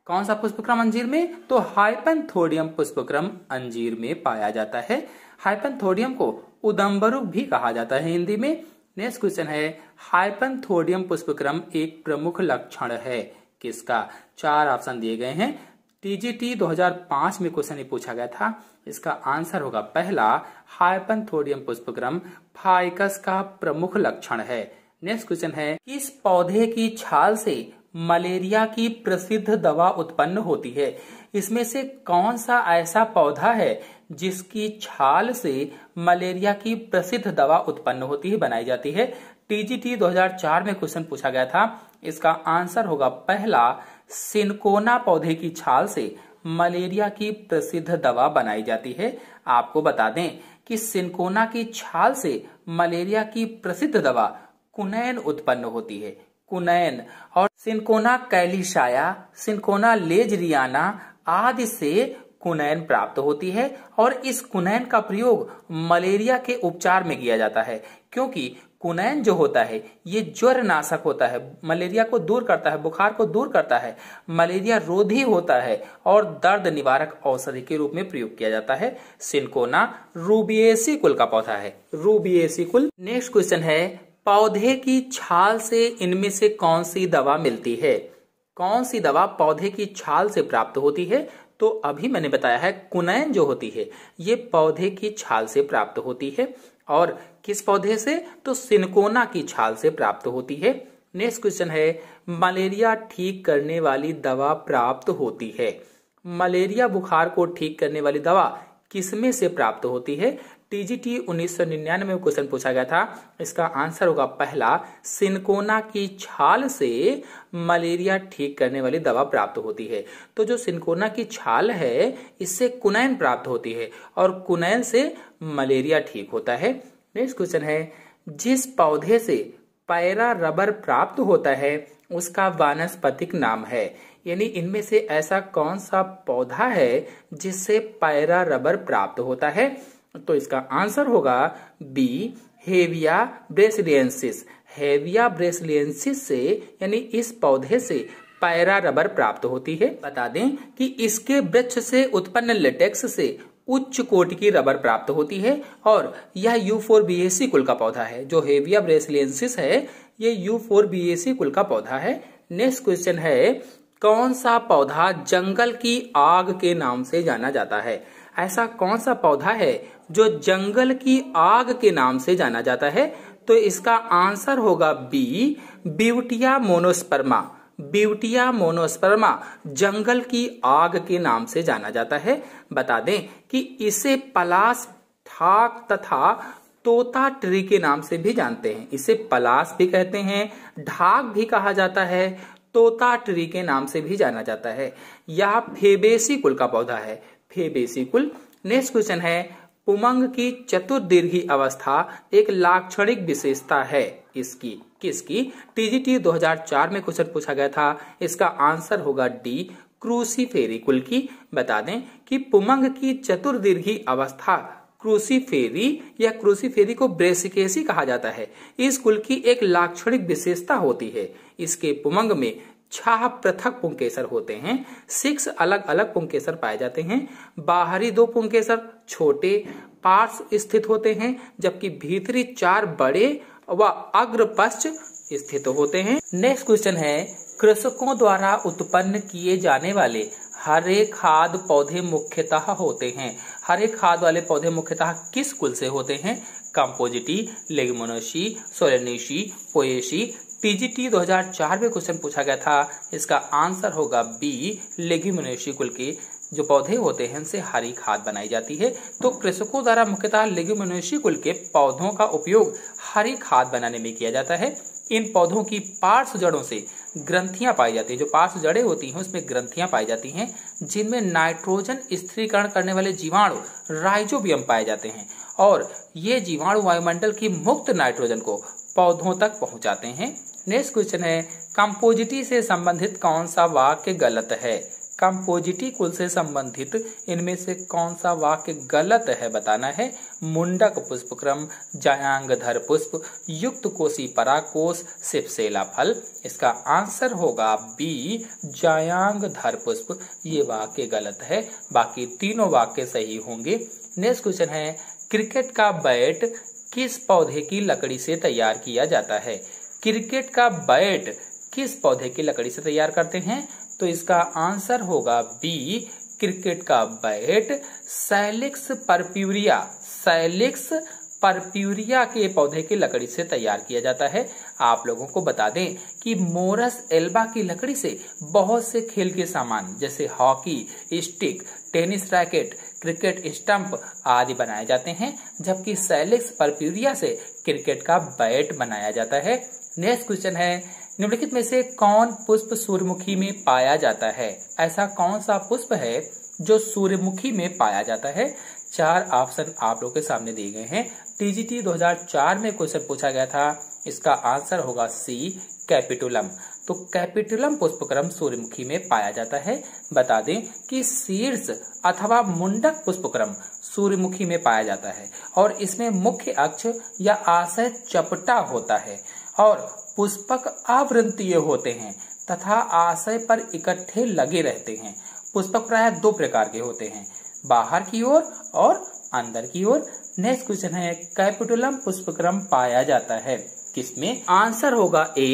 कौन सा पुष्पक्रम अंजीर में तो हाइपेंथोडियम पुष्पक्रम अंजीर में पाया जाता है हाइपनथोडियम को उदम्बरुक भी कहा जाता है हिंदी में नेक्स्ट क्वेश्चन है हाइपनथोडियम पुष्पक्रम एक प्रमुख लक्षण है किसका चार ऑप्शन दिए गए हैं टीजीटी 2005 में क्वेश्चन ये पूछा गया था इसका आंसर होगा पहला हाइपनथोडियम पुष्पक्रम फाइकस का प्रमुख लक्षण है नेक्स्ट क्वेश्चन है इस पौधे की छाल से मलेरिया की प्रसिद्ध दवा उत्पन्न होती है इसमें से कौन सा ऐसा पौधा है जिसकी छाल से मलेरिया की प्रसिद्ध दवा उत्पन्न होती है बनाई जाती है टीजीटी 2004 में क्वेश्चन पूछा गया था इसका आंसर होगा पहला सिनकोना पौधे की छाल से मलेरिया की प्रसिद्ध दवा बनाई जाती है आपको बता दें कि सिनकोना की छाल से मलेरिया की प्रसिद्ध दवा कुनैन उत्पन्न होती है कुनैन और सिनकोना कैलिशाया सिनकोना लेजरियाना आदि से कुनैन प्राप्त होती है और इस कुनैन का प्रयोग मलेरिया के उपचार में किया जाता है क्योंकि कुनैन जो होता है ये ज्वर नाशक होता है मलेरिया को दूर करता है बुखार को दूर करता है मलेरिया रोधी होता है और दर्द निवारक औषधि के रूप में प्रयोग किया जाता है सिनकोना रूबिएसी कुल का पौधा है रूबिएसी कुल नेक्स्ट क्वेश्चन है पौधे की छाल से इनमें से कौन सी दवा मिलती है कौन सी दवा पौधे की छाल से प्राप्त होती है तो अभी मैंने बताया है कुनैन जो होती है ये पौधे की छाल से प्राप्त होती है और किस पौधे से तो सिनकोना की छाल से प्राप्त होती है नेक्स्ट क्वेश्चन है मलेरिया ठीक करने वाली दवा प्राप्त होती है मलेरिया बुखार को ठीक करने वाली दवा किसमें से प्राप्त होती है टीजीटी 1999 में क्वेश्चन पूछा गया था इसका आंसर होगा पहला सिनकोना की छाल से मलेरिया ठीक करने वाली दवा प्राप्त होती है तो जो सिनकोना की छाल है इससे कुनैन प्राप्त होती है और कुनैन से मलेरिया ठीक होता है नेक्स्ट क्वेश्चन है जिस पौधे से पैरा रबर प्राप्त होता है उसका वानस्पतिक नाम है यानी इनमें से ऐसा कौन सा पौधा है जिससे पैरा रबर प्राप्त होता है तो इसका आंसर होगा B Hevea brasiliensis Hevea brasiliensis से यानी इस पौधे से पायरा रबर प्राप्त होती है बता दें कि इसके वृक्ष से उत्पन्न लेटेक्स से उच्च कोट की रबर प्राप्त होती है और यह यू फोर बी एसी कुल का पौधा है जो हेविया ब्रेसिलियंसिस है ये यू फोर बी एसी कुल का पौधा है नेक्स्ट क्वेश्चन है कौन सा पौधा जंगल की आग के नाम से जाना जाता है ऐसा कौन सा पौधा है जो जंगल की आग के नाम से जाना जाता है तो इसका आंसर होगा B Butea monosperma Butea monosperma जंगल की आग के नाम से जाना जाता है बता दें कि इसे पलास ठाक तथा तोता ट्री के नाम से भी जानते हैं इसे पलास भी कहते हैं ढाक भी कहा जाता है तोता ट्री के नाम से भी जाना जाता है यह फेबेसी कुल का पौधा है फेबेसी कुल नेक्स्ट क्वेश्चन है उमंग की चतुर्दीर्घी अवस्था एक लाक्षणिक विशेषता है इसकी किसकी टीजीटी 2004 में क्वेश्चन पूछा गया था इसका आंसर होगा डी क्रूसीफेरिकुल की बता दें कि पुमंग की चतुर्दीर्घी अवस्था क्रूसीफेरी या क्रूसीफेरी को ब्रेसिकेसी कहा जाता है इस कुल की एक लाक्षणिक विशेषता होती है इसके पुमंग में छह पृथक पुंकेसर होते हैं सिक्स अलग अलग पुंकेसर पाए जाते हैं बाहरी दो पुंकेसर छोटे पार्श्व स्थित होते हैं जबकि भीतरी चार बड़े व अग्रपश्च स्थित होते हैं नेक्स्ट क्वेश्चन है कृषकों द्वारा उत्पन्न किए जाने वाले हरे खाद पौधे मुख्यतः होते हैं हरे खाद वाले पौधे मुख्यतः किस कुल से होते हैं कंपोजिटी लेगमोनोशी सोलनेशी पोएशी पीजीटी 2004 में क्वेश्चन पूछा गया था इसका आंसर होगा बी लेग्यूमिनेशी कुल के जो पौधे होते हैं उनसे हरी खाद बनाई जाती है तो कृषकों द्वारा मुख्यतः लेग्यूमिनेशी कुल के पौधों का उपयोग हरी खाद बनाने में किया जाता है इन पौधों की पार्श्व जड़ों से ग्रंथियां पाई जाती है जो पार्श्व जड़े होती हैं उसमें ग्रंथियां पाई जाती हैं जिनमें नाइट्रोजन स्थिरीकरण करने वाले जीवाणु राइजोबियम पाए जाते हैं और ये जीवाणु वायुमंडल की मुक्त नाइट्रोजन को पौधों तक पहुंचाते हैं नेक्स्ट क्वेश्चन है कंपोजिटी से संबंधित कौन सा वाक्य गलत है कंपोजिटी कुल से संबंधित इनमें से कौन सा वाक्य गलत है बताना है मुंडक पुष्पक्रम जयांगधर पुष्प युक्त कोशी पराकोश सिपसेला फल इसका आंसर होगा बी जयांगधर पुष्प ये वाक्य गलत है बाकी तीनों वाक्य सही होंगे नेक्स्ट क्वेश्चन है क्रिकेट का बैट किस पौधे की लकड़ी से तैयार किया जाता है क्रिकेट का बैट किस पौधे की लकड़ी से तैयार करते हैं तो इसका आंसर होगा बी क्रिकेट का bat Salix purpurea Salix purpurea के पौधे की लकड़ी से तैयार किया जाता है आप लोगों को बता दें कि मोरस एल्बा की लकड़ी से बहुत से खेल के सामान जैसे hockey stick tennis racket cricket stump आदि बनाए जाते हैं जबकि सैलिक्स परप्यूरिया से क्रिकेट का बैट बनाया जाता है नेक्स्ट क्वेश्चन है निम्नलिखित में से कौन पुष्प सूर्यमुखी में पाया जाता है ऐसा कौन सा पुष्प है जो सूर्यमुखी में पाया जाता है चार ऑप्शन आप लोग के सामने दिए गए हैं टीजीटी 2004 में क्वेश्चन पूछा गया था इसका आंसर होगा सी कैपिटुलम तो कैपिटुलम पुष्पक्रम सूर्यमुखी में पाया जाता है बता दें कि शीर्ष अथवा मुंडक पुष्पक्रम सूर्यमुखी में पाया जाता है और इसमें मुख्य अक्ष या आशय चपटा होता है और पुष्पक आवृत्तीय होते हैं तथा आशय पर इकट्ठे लगे रहते हैं पुष्पक प्राय दो प्रकार के होते हैं बाहर की ओर और, और अंदर की ओर नेक्स्ट क्वेश्चन है कैपिटुलम पुष्पक्रम पाया जाता है किसमें आंसर होगा ए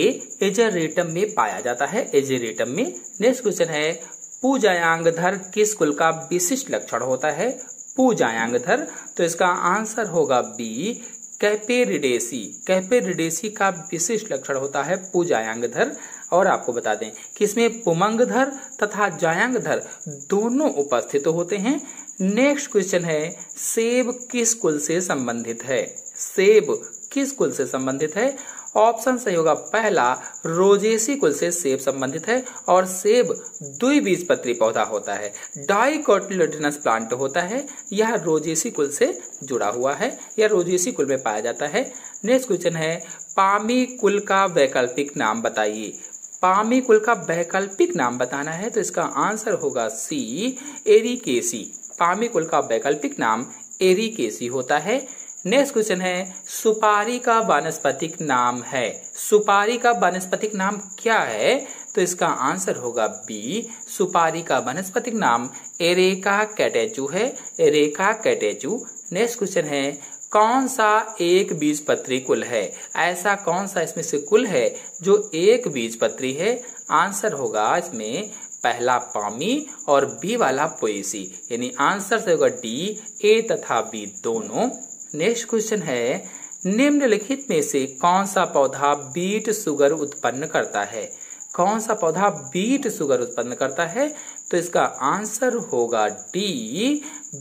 एजरेटम में पाया जाता है एजरेटम में नेक्स्ट क्वेश्चन है पूजायांगधर किस कुल का विशिष्ट लक्षण होता है पूजायांगधर तो इसका आंसर होगा बी कैपेरिडेसी कैपेरिडेसी का विशिष्ट लक्षण होता है पूजायांगधर और आपको बता दें कि इसमें पुमंगधर तथा जायांगधर दोनों उपस्थित होते हैं नेक्स्ट क्वेश्चन है सेब किस कुल से संबंधित है सेब किस कुल से संबंधित है ऑप्शन सही होगा पहला रोजेसी कुल से सेब संबंधित है और सेब द्विबीजपत्री पौधा होता है डाइकोटिलोडिनस प्लांट होता है यह रोजेसी कुल से जुड़ा हुआ है यह रोजेसी कुल में पाया जाता है नेक्स्ट क्वेश्चन है पामी कुल का वैकल्पिक नाम बताइए पामी कुल का वैकल्पिक नाम बताना है तो इसका आंसर होगा सी एरी पामी कुल का वैकल्पिक नाम एरिकेसी होता है नेक्स्ट क्वेश्चन है सुपारी का वानस्पतिक नाम है सुपारी का वानस्पतिक नाम क्या है तो इसका आंसर होगा बी सुपारी का वनस्पतिक नाम एरेका कैटेचू है एरेका कैटेचू नेक्स्ट क्वेश्चन है कौन सा एक बीज पत्री कुल है ऐसा कौन सा इसमें से कुल है जो एक बीज पत्री है आंसर होगा इसमें पहला पामी और बी वाला पोएसी यानी आंसर से होगा डी ए तथा बी दोनों नेक्स्ट क्वेश्चन है निम्नलिखित में से कौन सा पौधा बीट सुगर उत्पन्न करता है कौन सा पौधा बीट सुगर उत्पन्न करता है तो इसका आंसर होगा D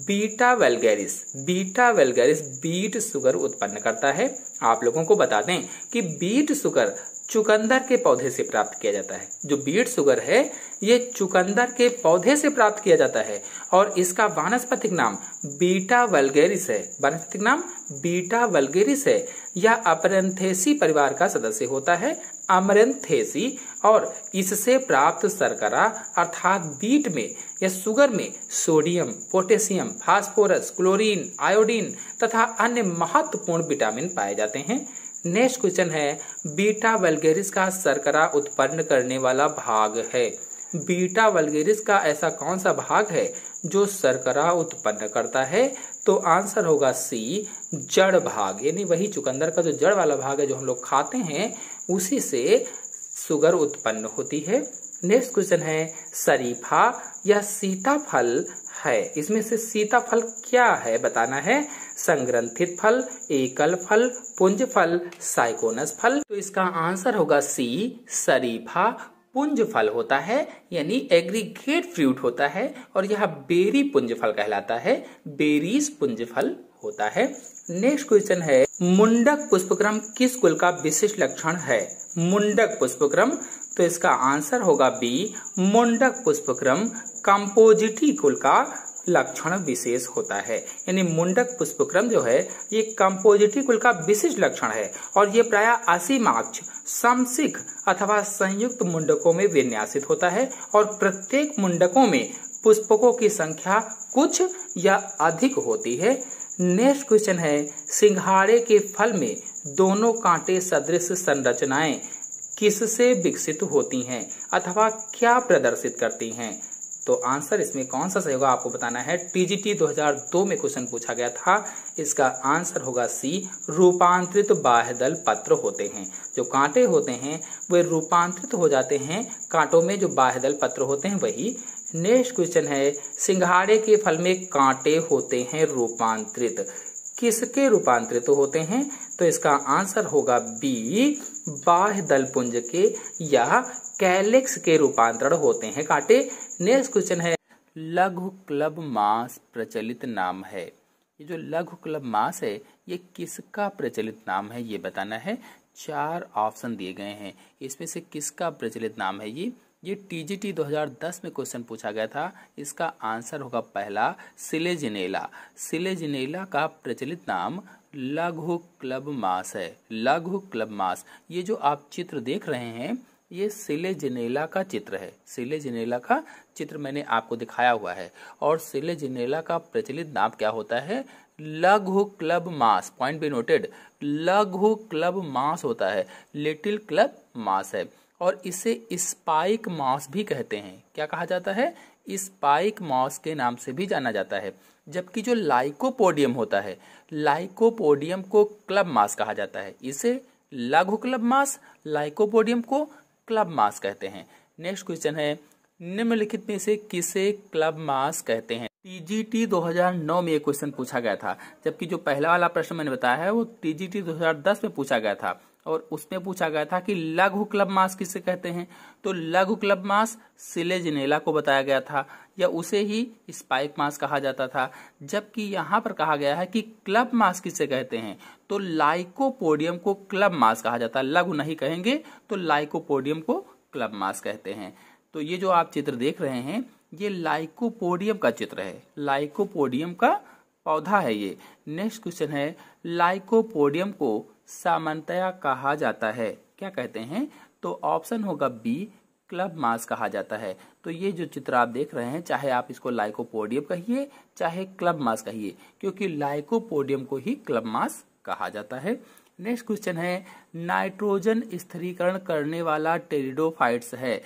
Beta vulgaris Beta vulgaris beet sugar उत्पन्न करता है आप लोगों को बता दें कि बीट सुगर चुकंदर के पौधे से प्राप्त किया जाता है जो बीट सुगर है ये चुकंदर के पौधे से प्राप्त किया जाता है और इसका वानस्पतिक नाम बीटा वल्गेरिस है वानस्पतिक नाम बीटा वल्गेरिस है यह अपरेंथेसी परिवार का सदस्य होता है अमरेंथेसी और इससे प्राप्त सरकरा अर्थात बीट में या सुगर में sodium potassium phosphorus chlorine iodine तथा अन्य महत्वपूर्ण विटामिन पाए जाते हैं नेक्स्ट क्वेश्चन है बीटा वेलगेरिस का सरकरा उत्पन्न करने वाला भाग है बीटा वलगेरिस का ऐसा कौन सा भाग है जो सरकरा उत्पन्न करता है तो आंसर होगा सी जड़ भाग यानी वही चुकंदर का जो जड़ वाला भाग है जो हम लोग खाते हैं उसी से सुगर उत्पन्न होती है नेक्स्ट क्वेश्चन है शरीफा या सीताफल है इसमें से सीताफल क्या है बताना है संग्रंथित फल एकल फल पुंज फल साइकोनस फल तो इसका आंसर होगा सी शरीफा पुंज फल होता है यानी एग्रीगेट फ्रूट होता है और यह बेरी पुंज फल कहलाता है बेरीज पुंज फल होता है नेक्स्ट क्वेश्चन है मुंडक पुष्पक्रम किस कुल का विशिष्ट लक्षण है मुंडक पुष्पक्रम तो इसका आंसर होगा बी मुंडक पुष्पक्रम कंपोजिटी कुल का लक्षण विशेष होता है यानी मुंडक पुष्पक्रम जो है ये कंपोजिटी कुल का विशिष्ट लक्षण है और ये प्राय असीमाक्ष समसिक अथवा संयुक्त मुंडकों में विन्यासित होता है और प्रत्येक मुंडकों में पुष्पकों की संख्या कुछ या अधिक होती है नेक्स्ट क्वेश्चन है सिंघाड़े के फल में दोनों कांटे सदृश संरचनाएं किससे विकसित होती हैं अथवा क्या प्रदर्शित करती हैं तो आंसर इसमें कौन सा सही होगा आपको बताना है टीजीटी 2002 में क्वेश्चन पूछा गया था इसका आंसर होगा सी रूपांतरित बाह्यदल पत्र होते हैं जो कांटे होते हैं वे रूपांतरित हो जाते हैं कांटों में जो बाह्यदल पत्र होते हैं वही नेक्स्ट क्वेश्चन है सिंघाड़े के फल में कांटे होते हैं रूपांतरित किसके रूपांतरित होते हैं तो इसका आंसर होगा बी बाह्य दलपुंज के या कैलेक्स के रूपांतरण होते हैं कांटे नेक्स्ट क्वेश्चन है लघु क्लब मास प्रचलित नाम है ये जो लघु क्लब मास है ये किसका प्रचलित नाम है ये बताना है चार ऑप्शन दिए गए हैं इसमें से किसका प्रचलित नाम है ये ये टीजीटी 2010 में क्वेश्चन पूछा गया था इसका आंसर होगा पहला सिलेजिनेला सिलेजिनेला का प्रचलित नाम लघु क्लब मास है लघु क्लब मास ये जो आप चित्र देख रहे हैं ये सिले जिनेला का चित्र है सिले जिनेला का चित्र मैंने आपको दिखाया हुआ है और सिले जिनेला का प्रचलित नाम क्या होता है लघु club moss point be noted लघु क्लब मास होता है लिटिल क्लब मास है और इसे स्पाइक मास भी कहते हैं क्या कहा जाता है स्पाइक मास के नाम से भी जाना जाता है जबकि जो लाइकोपोडियम होता है लाइकोपोडियम को क्लब मास कहा जाता है इसे लघु क्लब मास लाइकोपोडियम को क्लब मास कहते हैं नेक्स्ट क्वेश्चन है निम्नलिखित में से किसे क्लब मास कहते हैं टीजीटी 2009 में एक क्वेश्चन पूछा गया था जबकि जो पहला वाला प्रश्न मैंने बताया है वो टीजीटी 2010 में पूछा गया था और उसमें पूछा गया था कि लघु क्लब मास किसे कहते हैं तो लघु क्लब मास सिलेजनेला को बताया गया था या उसे ही स्पाइक मास कहा जाता था जबकि यहां पर कहा गया है कि क्लब मास किसे कहते हैं तो लाइकोपोडियम को क्लब मास कहा जाता है लघु नहीं कहेंगे तो लाइकोपोडियम को क्लब मास कहते हैं तो ये जो आप चित्र देख रहे हैं ये लाइकोपोडियम का चित्र है लाइकोपोडियम का पौधा है ये नेक्स्ट क्वेश्चन है लाइकोपोडियम को सामान्यतया कहा जाता है क्या कहते हैं तो ऑप्शन होगा बी क्लब मास कहा जाता है तो ये जो चित्र आप देख रहे हैं चाहे आप इसको लाइकोपोडियम कहिए चाहे क्लब मास कहिए क्योंकि लाइकोपोडियम को ही क्लब मास कहा जाता है नेक्स्ट क्वेश्चन है नाइट्रोजन स्थिरीकरण करने वाला टेरिडोफाइट्स है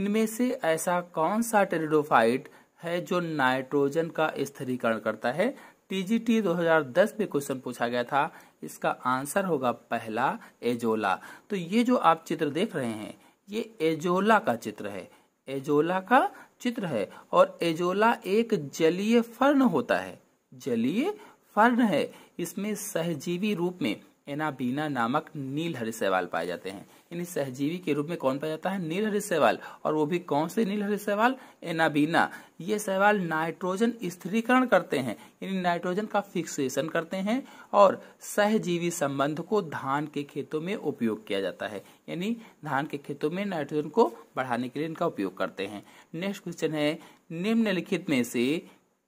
इनमें से ऐसा कौन सा टेरिडोफाइट है जो नाइट्रोजन का स्थिरीकरण करता है टीजीटी 2010 में क्वेश्चन पूछा गया था इसका आंसर होगा पहला एजोला तो ये जो आप चित्र देख रहे हैं ये एजोला का चित्र है एजोला का चित्र है और एजोला एक जलीय फर्न होता है जलीय फर्न है इसमें सहजीवी रूप में एनाबीना नामक नील नीलहरि शैवाल पाए जाते हैं इन्हें सहजीवी के रूप में कौन पाया जाता है नीलहरित शैवाल और वो भी कौन से नीलहरित शैवाल एनाबीना ये शैवाल नाइट्रोजन स्थिरीकरण करते हैं यानी नाइट्रोजन का फिक्सेशन करते हैं और सहजीवी संबंध को धान के खेतों में उपयोग किया जाता है यानी धान के खेतों में नाइट्रोजन को बढ़ाने के लिए इनका उपयोग करते हैं नेक्स्ट क्वेश्चन है निम्नलिखित में से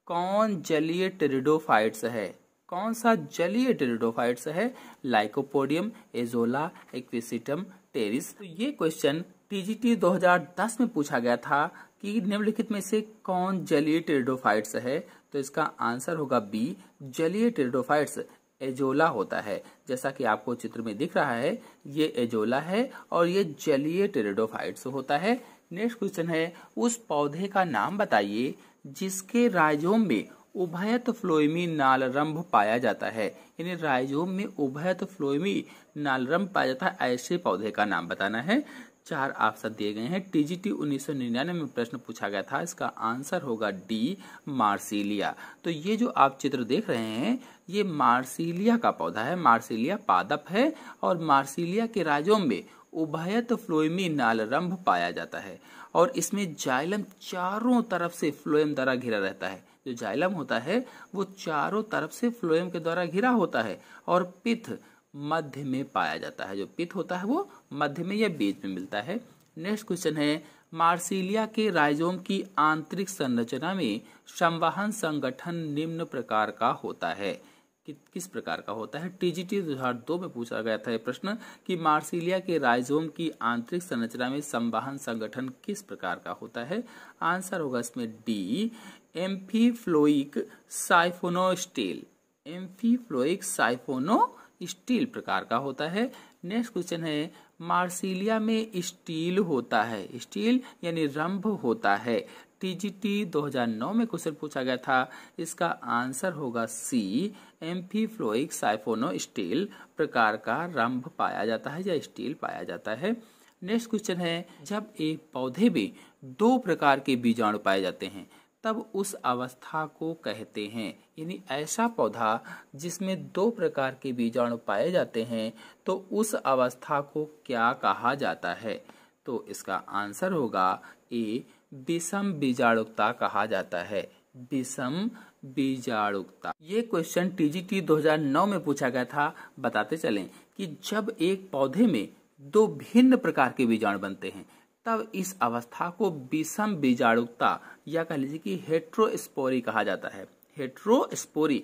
कौन जलीय टेरिडोफाइट्स है कौन सा जलीय टेरिडोफाइट्स है लाइकोपोडियम एजोला एक्विसिटम टेरिस तो ये क्वेश्चन टीजीटी 2010 में पूछा गया था कि निम्नलिखित में से कौन जलीय टेरिडोफाइट्स है तो इसका आंसर होगा बी जलीय टेरिडोफाइट्स एजोला होता है जैसा कि आपको चित्र में दिख रहा है ये एजोला है और ये जलीय टेरिडोफाइट्स होता है नेक्स्ट क्वेश्चन है उस पौधे का नाम बताइए जिसके राइजोम में उभयत फ्लोइमी नालरम्भ पाया जाता है यानी राइजोम में उभयत फ्लोइमी नालरम्भ पाया जाता है ऐसे पौधे का नाम बताना है चार ऑप्शन दिए गए हैं टीजीटी निन्यानवे में प्रश्न पूछा गया था इसका आंसर होगा डी मार्सिलिया तो ये जो आप चित्र देख रहे हैं ये मार्सिलिया का पौधा है मार्सिलिया पादप है और मार्सिलिया के राजोम में उभयत फ्लोइमी नालरम्भ पाया जाता है और इसमें जाइलम चारों तरफ से फ्लोएम द्वारा घिरा रहता है जो जाइलम होता है वो चारों तरफ से फ्लोएम के द्वारा घिरा होता है और पिथ मध्य में पाया जाता है जो पिथ होता है वो मध्य में या बीच में मिलता है नेक्स्ट क्वेश्चन है मार्सिलिया के राइजोम की आंतरिक संरचना में संवहन संगठन निम्न प्रकार का होता है कि, किस प्रकार का होता है टीजीटी दो हजार दो में पूछा गया था यह प्रश्न कि मार्सिलिया के राइजोम की आंतरिक संरचना में संवाहन संगठन किस प्रकार का होता है आंसर होगा इसमें D amphiphloic siphonostele amphiphloic siphonostele प्रकार का होता है नेक्स्ट क्वेश्चन है मार्सिलिया में स्टील होता है स्टील यानी रंभ होता है टीजीटी 2009 में क्वेश्चन पूछा गया था इसका आंसर होगा सी एम्फीफ्लोइक साइफोनो स्टील प्रकार का रंभ पाया जाता है या स्टील पाया जाता है नेक्स्ट क्वेश्चन है जब एक पौधे में दो प्रकार के बीजाणु पाए जाते हैं तब उस अवस्था को कहते हैं यानी ऐसा पौधा जिसमें दो प्रकार के बीजाणु पाए जाते हैं तो उस अवस्था को क्या कहा जाता है तो इसका आंसर होगा ए विषम बीजाणुकता कहा जाता है विषम बीजाणुकता ये क्वेश्चन टीजीटी 2009 में पूछा गया था बताते चलें कि जब एक पौधे में दो भिन्न प्रकार के बीजाणु बनते हैं तब इस अवस्था को विषम बीजाणुकता या कह लीजिए कि हेट्रोस्पोरी कहा जाता है हेट्रोस्पोरी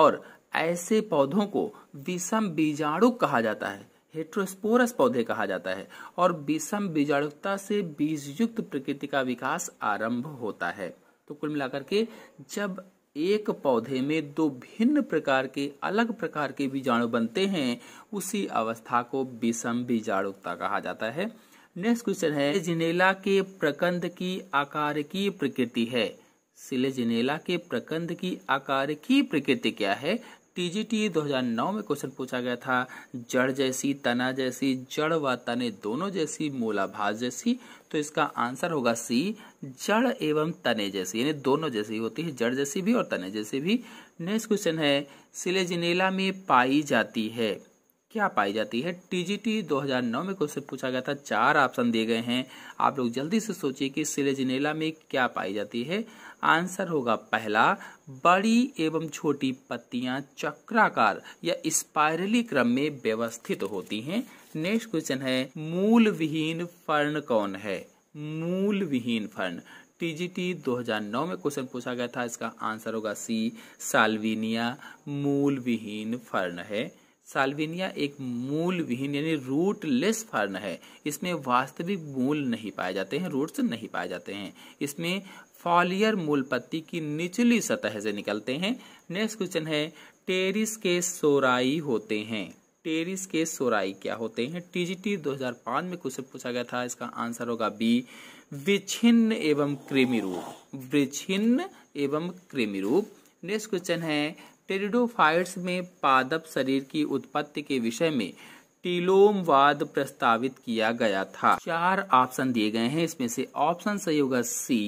और ऐसे पौधों को विषम बीजाणु कहा जाता है हेट्रोस्पोरस पौधे कहा जाता है और विषम बीजाणुता से बीजयुक्त प्रकृति का विकास आरंभ होता है तो कुल मिलाकर के जब एक पौधे में दो भिन्न प्रकार के अलग प्रकार के बीजाणु बनते हैं उसी अवस्था को विषम बीजाणुता कहा जाता है नेक्स्ट क्वेश्चन है जिनेला के प्रकंद की आकार की प्रकृति है सिलेजिनेला के प्रकंद की आकार की प्रकृति क्या है टीजीटी 2009 में क्वेश्चन पूछा गया था जड़ जैसी तना जैसी जड़ व तने दोनों जैसी मूलाभास जैसी तो इसका आंसर होगा सी जड़ एवं तने जैसी यानी दोनों जैसी होती है जड़ जैसी भी और तने जैसी भी नेक्स्ट क्वेश्चन है सिलेजिनेला में पाई जाती है क्या पाई जाती है टीजीटी 2009 में क्वेश्चन पूछा गया था चार ऑप्शन दिए गए हैं आप लोग जल्दी से सोचिए कि सिलेजिनेला में क्या पाई जाती है आंसर होगा पहला बड़ी एवं छोटी पत्तियां चक्राकार या स्पायरली क्रम में व्यवस्थित होती हैं नेक्स्ट क्वेश्चन है मूल विहीन फर्न कौन है मूल विहीन फर्न टीजीटी 2009 में क्वेश्चन पूछा गया था इसका आंसर होगा सी साल्विनिया मूल विहीन फर्न है साल्विनिया एक मूल विहीन यानी रूट लेस फर्न है इसमें वास्तविक मूल नहीं पाए जाते हैं रूट्स नहीं पाए जाते हैं इसमें फॉलियर मूल पत्ती की निचली सतह से निकलते हैं नेक्स्ट क्वेश्चन है टेरिस के सोराई होते हैं टेरिस के सोराई क्या होते हैं टीजीटी 2005 में क्वेश्चन पूछा गया था इसका आंसर होगा बी विच्छिन्न एवं कृमि रूप विच्छिन्न एवं कृमि रूप नेक्स्ट क्वेश्चन है टेरिडोफाइट्स में पादप शरीर की उत्पत्ति के विषय में टीलोमवाद प्रस्तावित किया गया था चार ऑप्शन दिए गए हैं इसमें से ऑप्शन सही होगा सी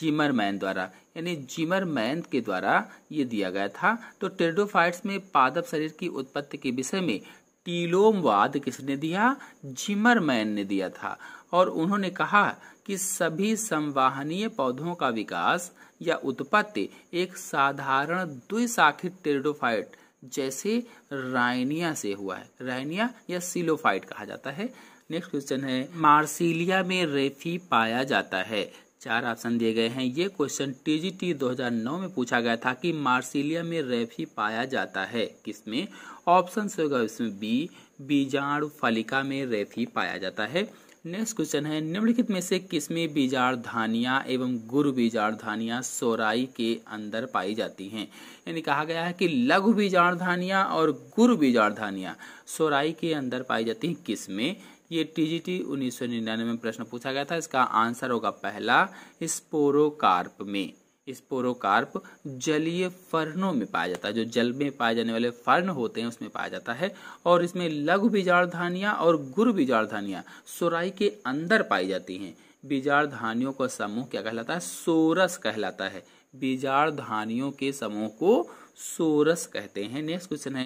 जीमरमैन द्वारा यानी जीमरमैन के द्वारा ये दिया गया था तो टेरिडोफाइट्स में पादप शरीर की उत्पत्ति के विषय में टीलोमवाद किसने दिया जिमरमैन ने दिया था और उन्होंने कहा कि सभी संवाहनीय पौधों का विकास या उत्पत्ति एक साधारण द्विशाखित टेरिडोफाइट जैसे राइनिया से हुआ है राइनिया या सिलोफाइट कहा जाता है नेक्स्ट क्वेश्चन है मार्सिलिया में रेफी पाया जाता है चार ऑप्शन दिए गए हैं ये क्वेश्चन टीजीटी 2009 में पूछा गया था कि मार्सिलिया में रेफी पाया जाता है किसमें ऑप्शन होगा इसमें बी बीजाणु फलिका में रेफी पाया जाता है नेक्स्ट क्वेश्चन है निम्नलिखित में से किसमें धानिया एवं गुरु धानिया सोराई के अंदर पाई जाती हैं यानी कहा गया है कि लघु धानिया और गुरु धानिया सोराई के अंदर पाई जाती हैं किसमें ये टीजीटी निन्यानवे में प्रश्न पूछा गया था इसका आंसर होगा पहला स्पोरोकार्प में स्पोरोकार्प जलीय फर्नों में पाया जाता है जो जल में पाए जाने वाले फर्न होते हैं उसमें पाया जाता है और इसमें लघु बीजारधानियां और गुरु बीजारधानियां सोराई के अंदर पाई जाती हैं बीजाड़धानियों का समूह क्या कहलाता है सोरस कहलाता है बीजाड़धानियों के समूह को सोरस कहते हैं नेक्स्ट क्वेश्चन है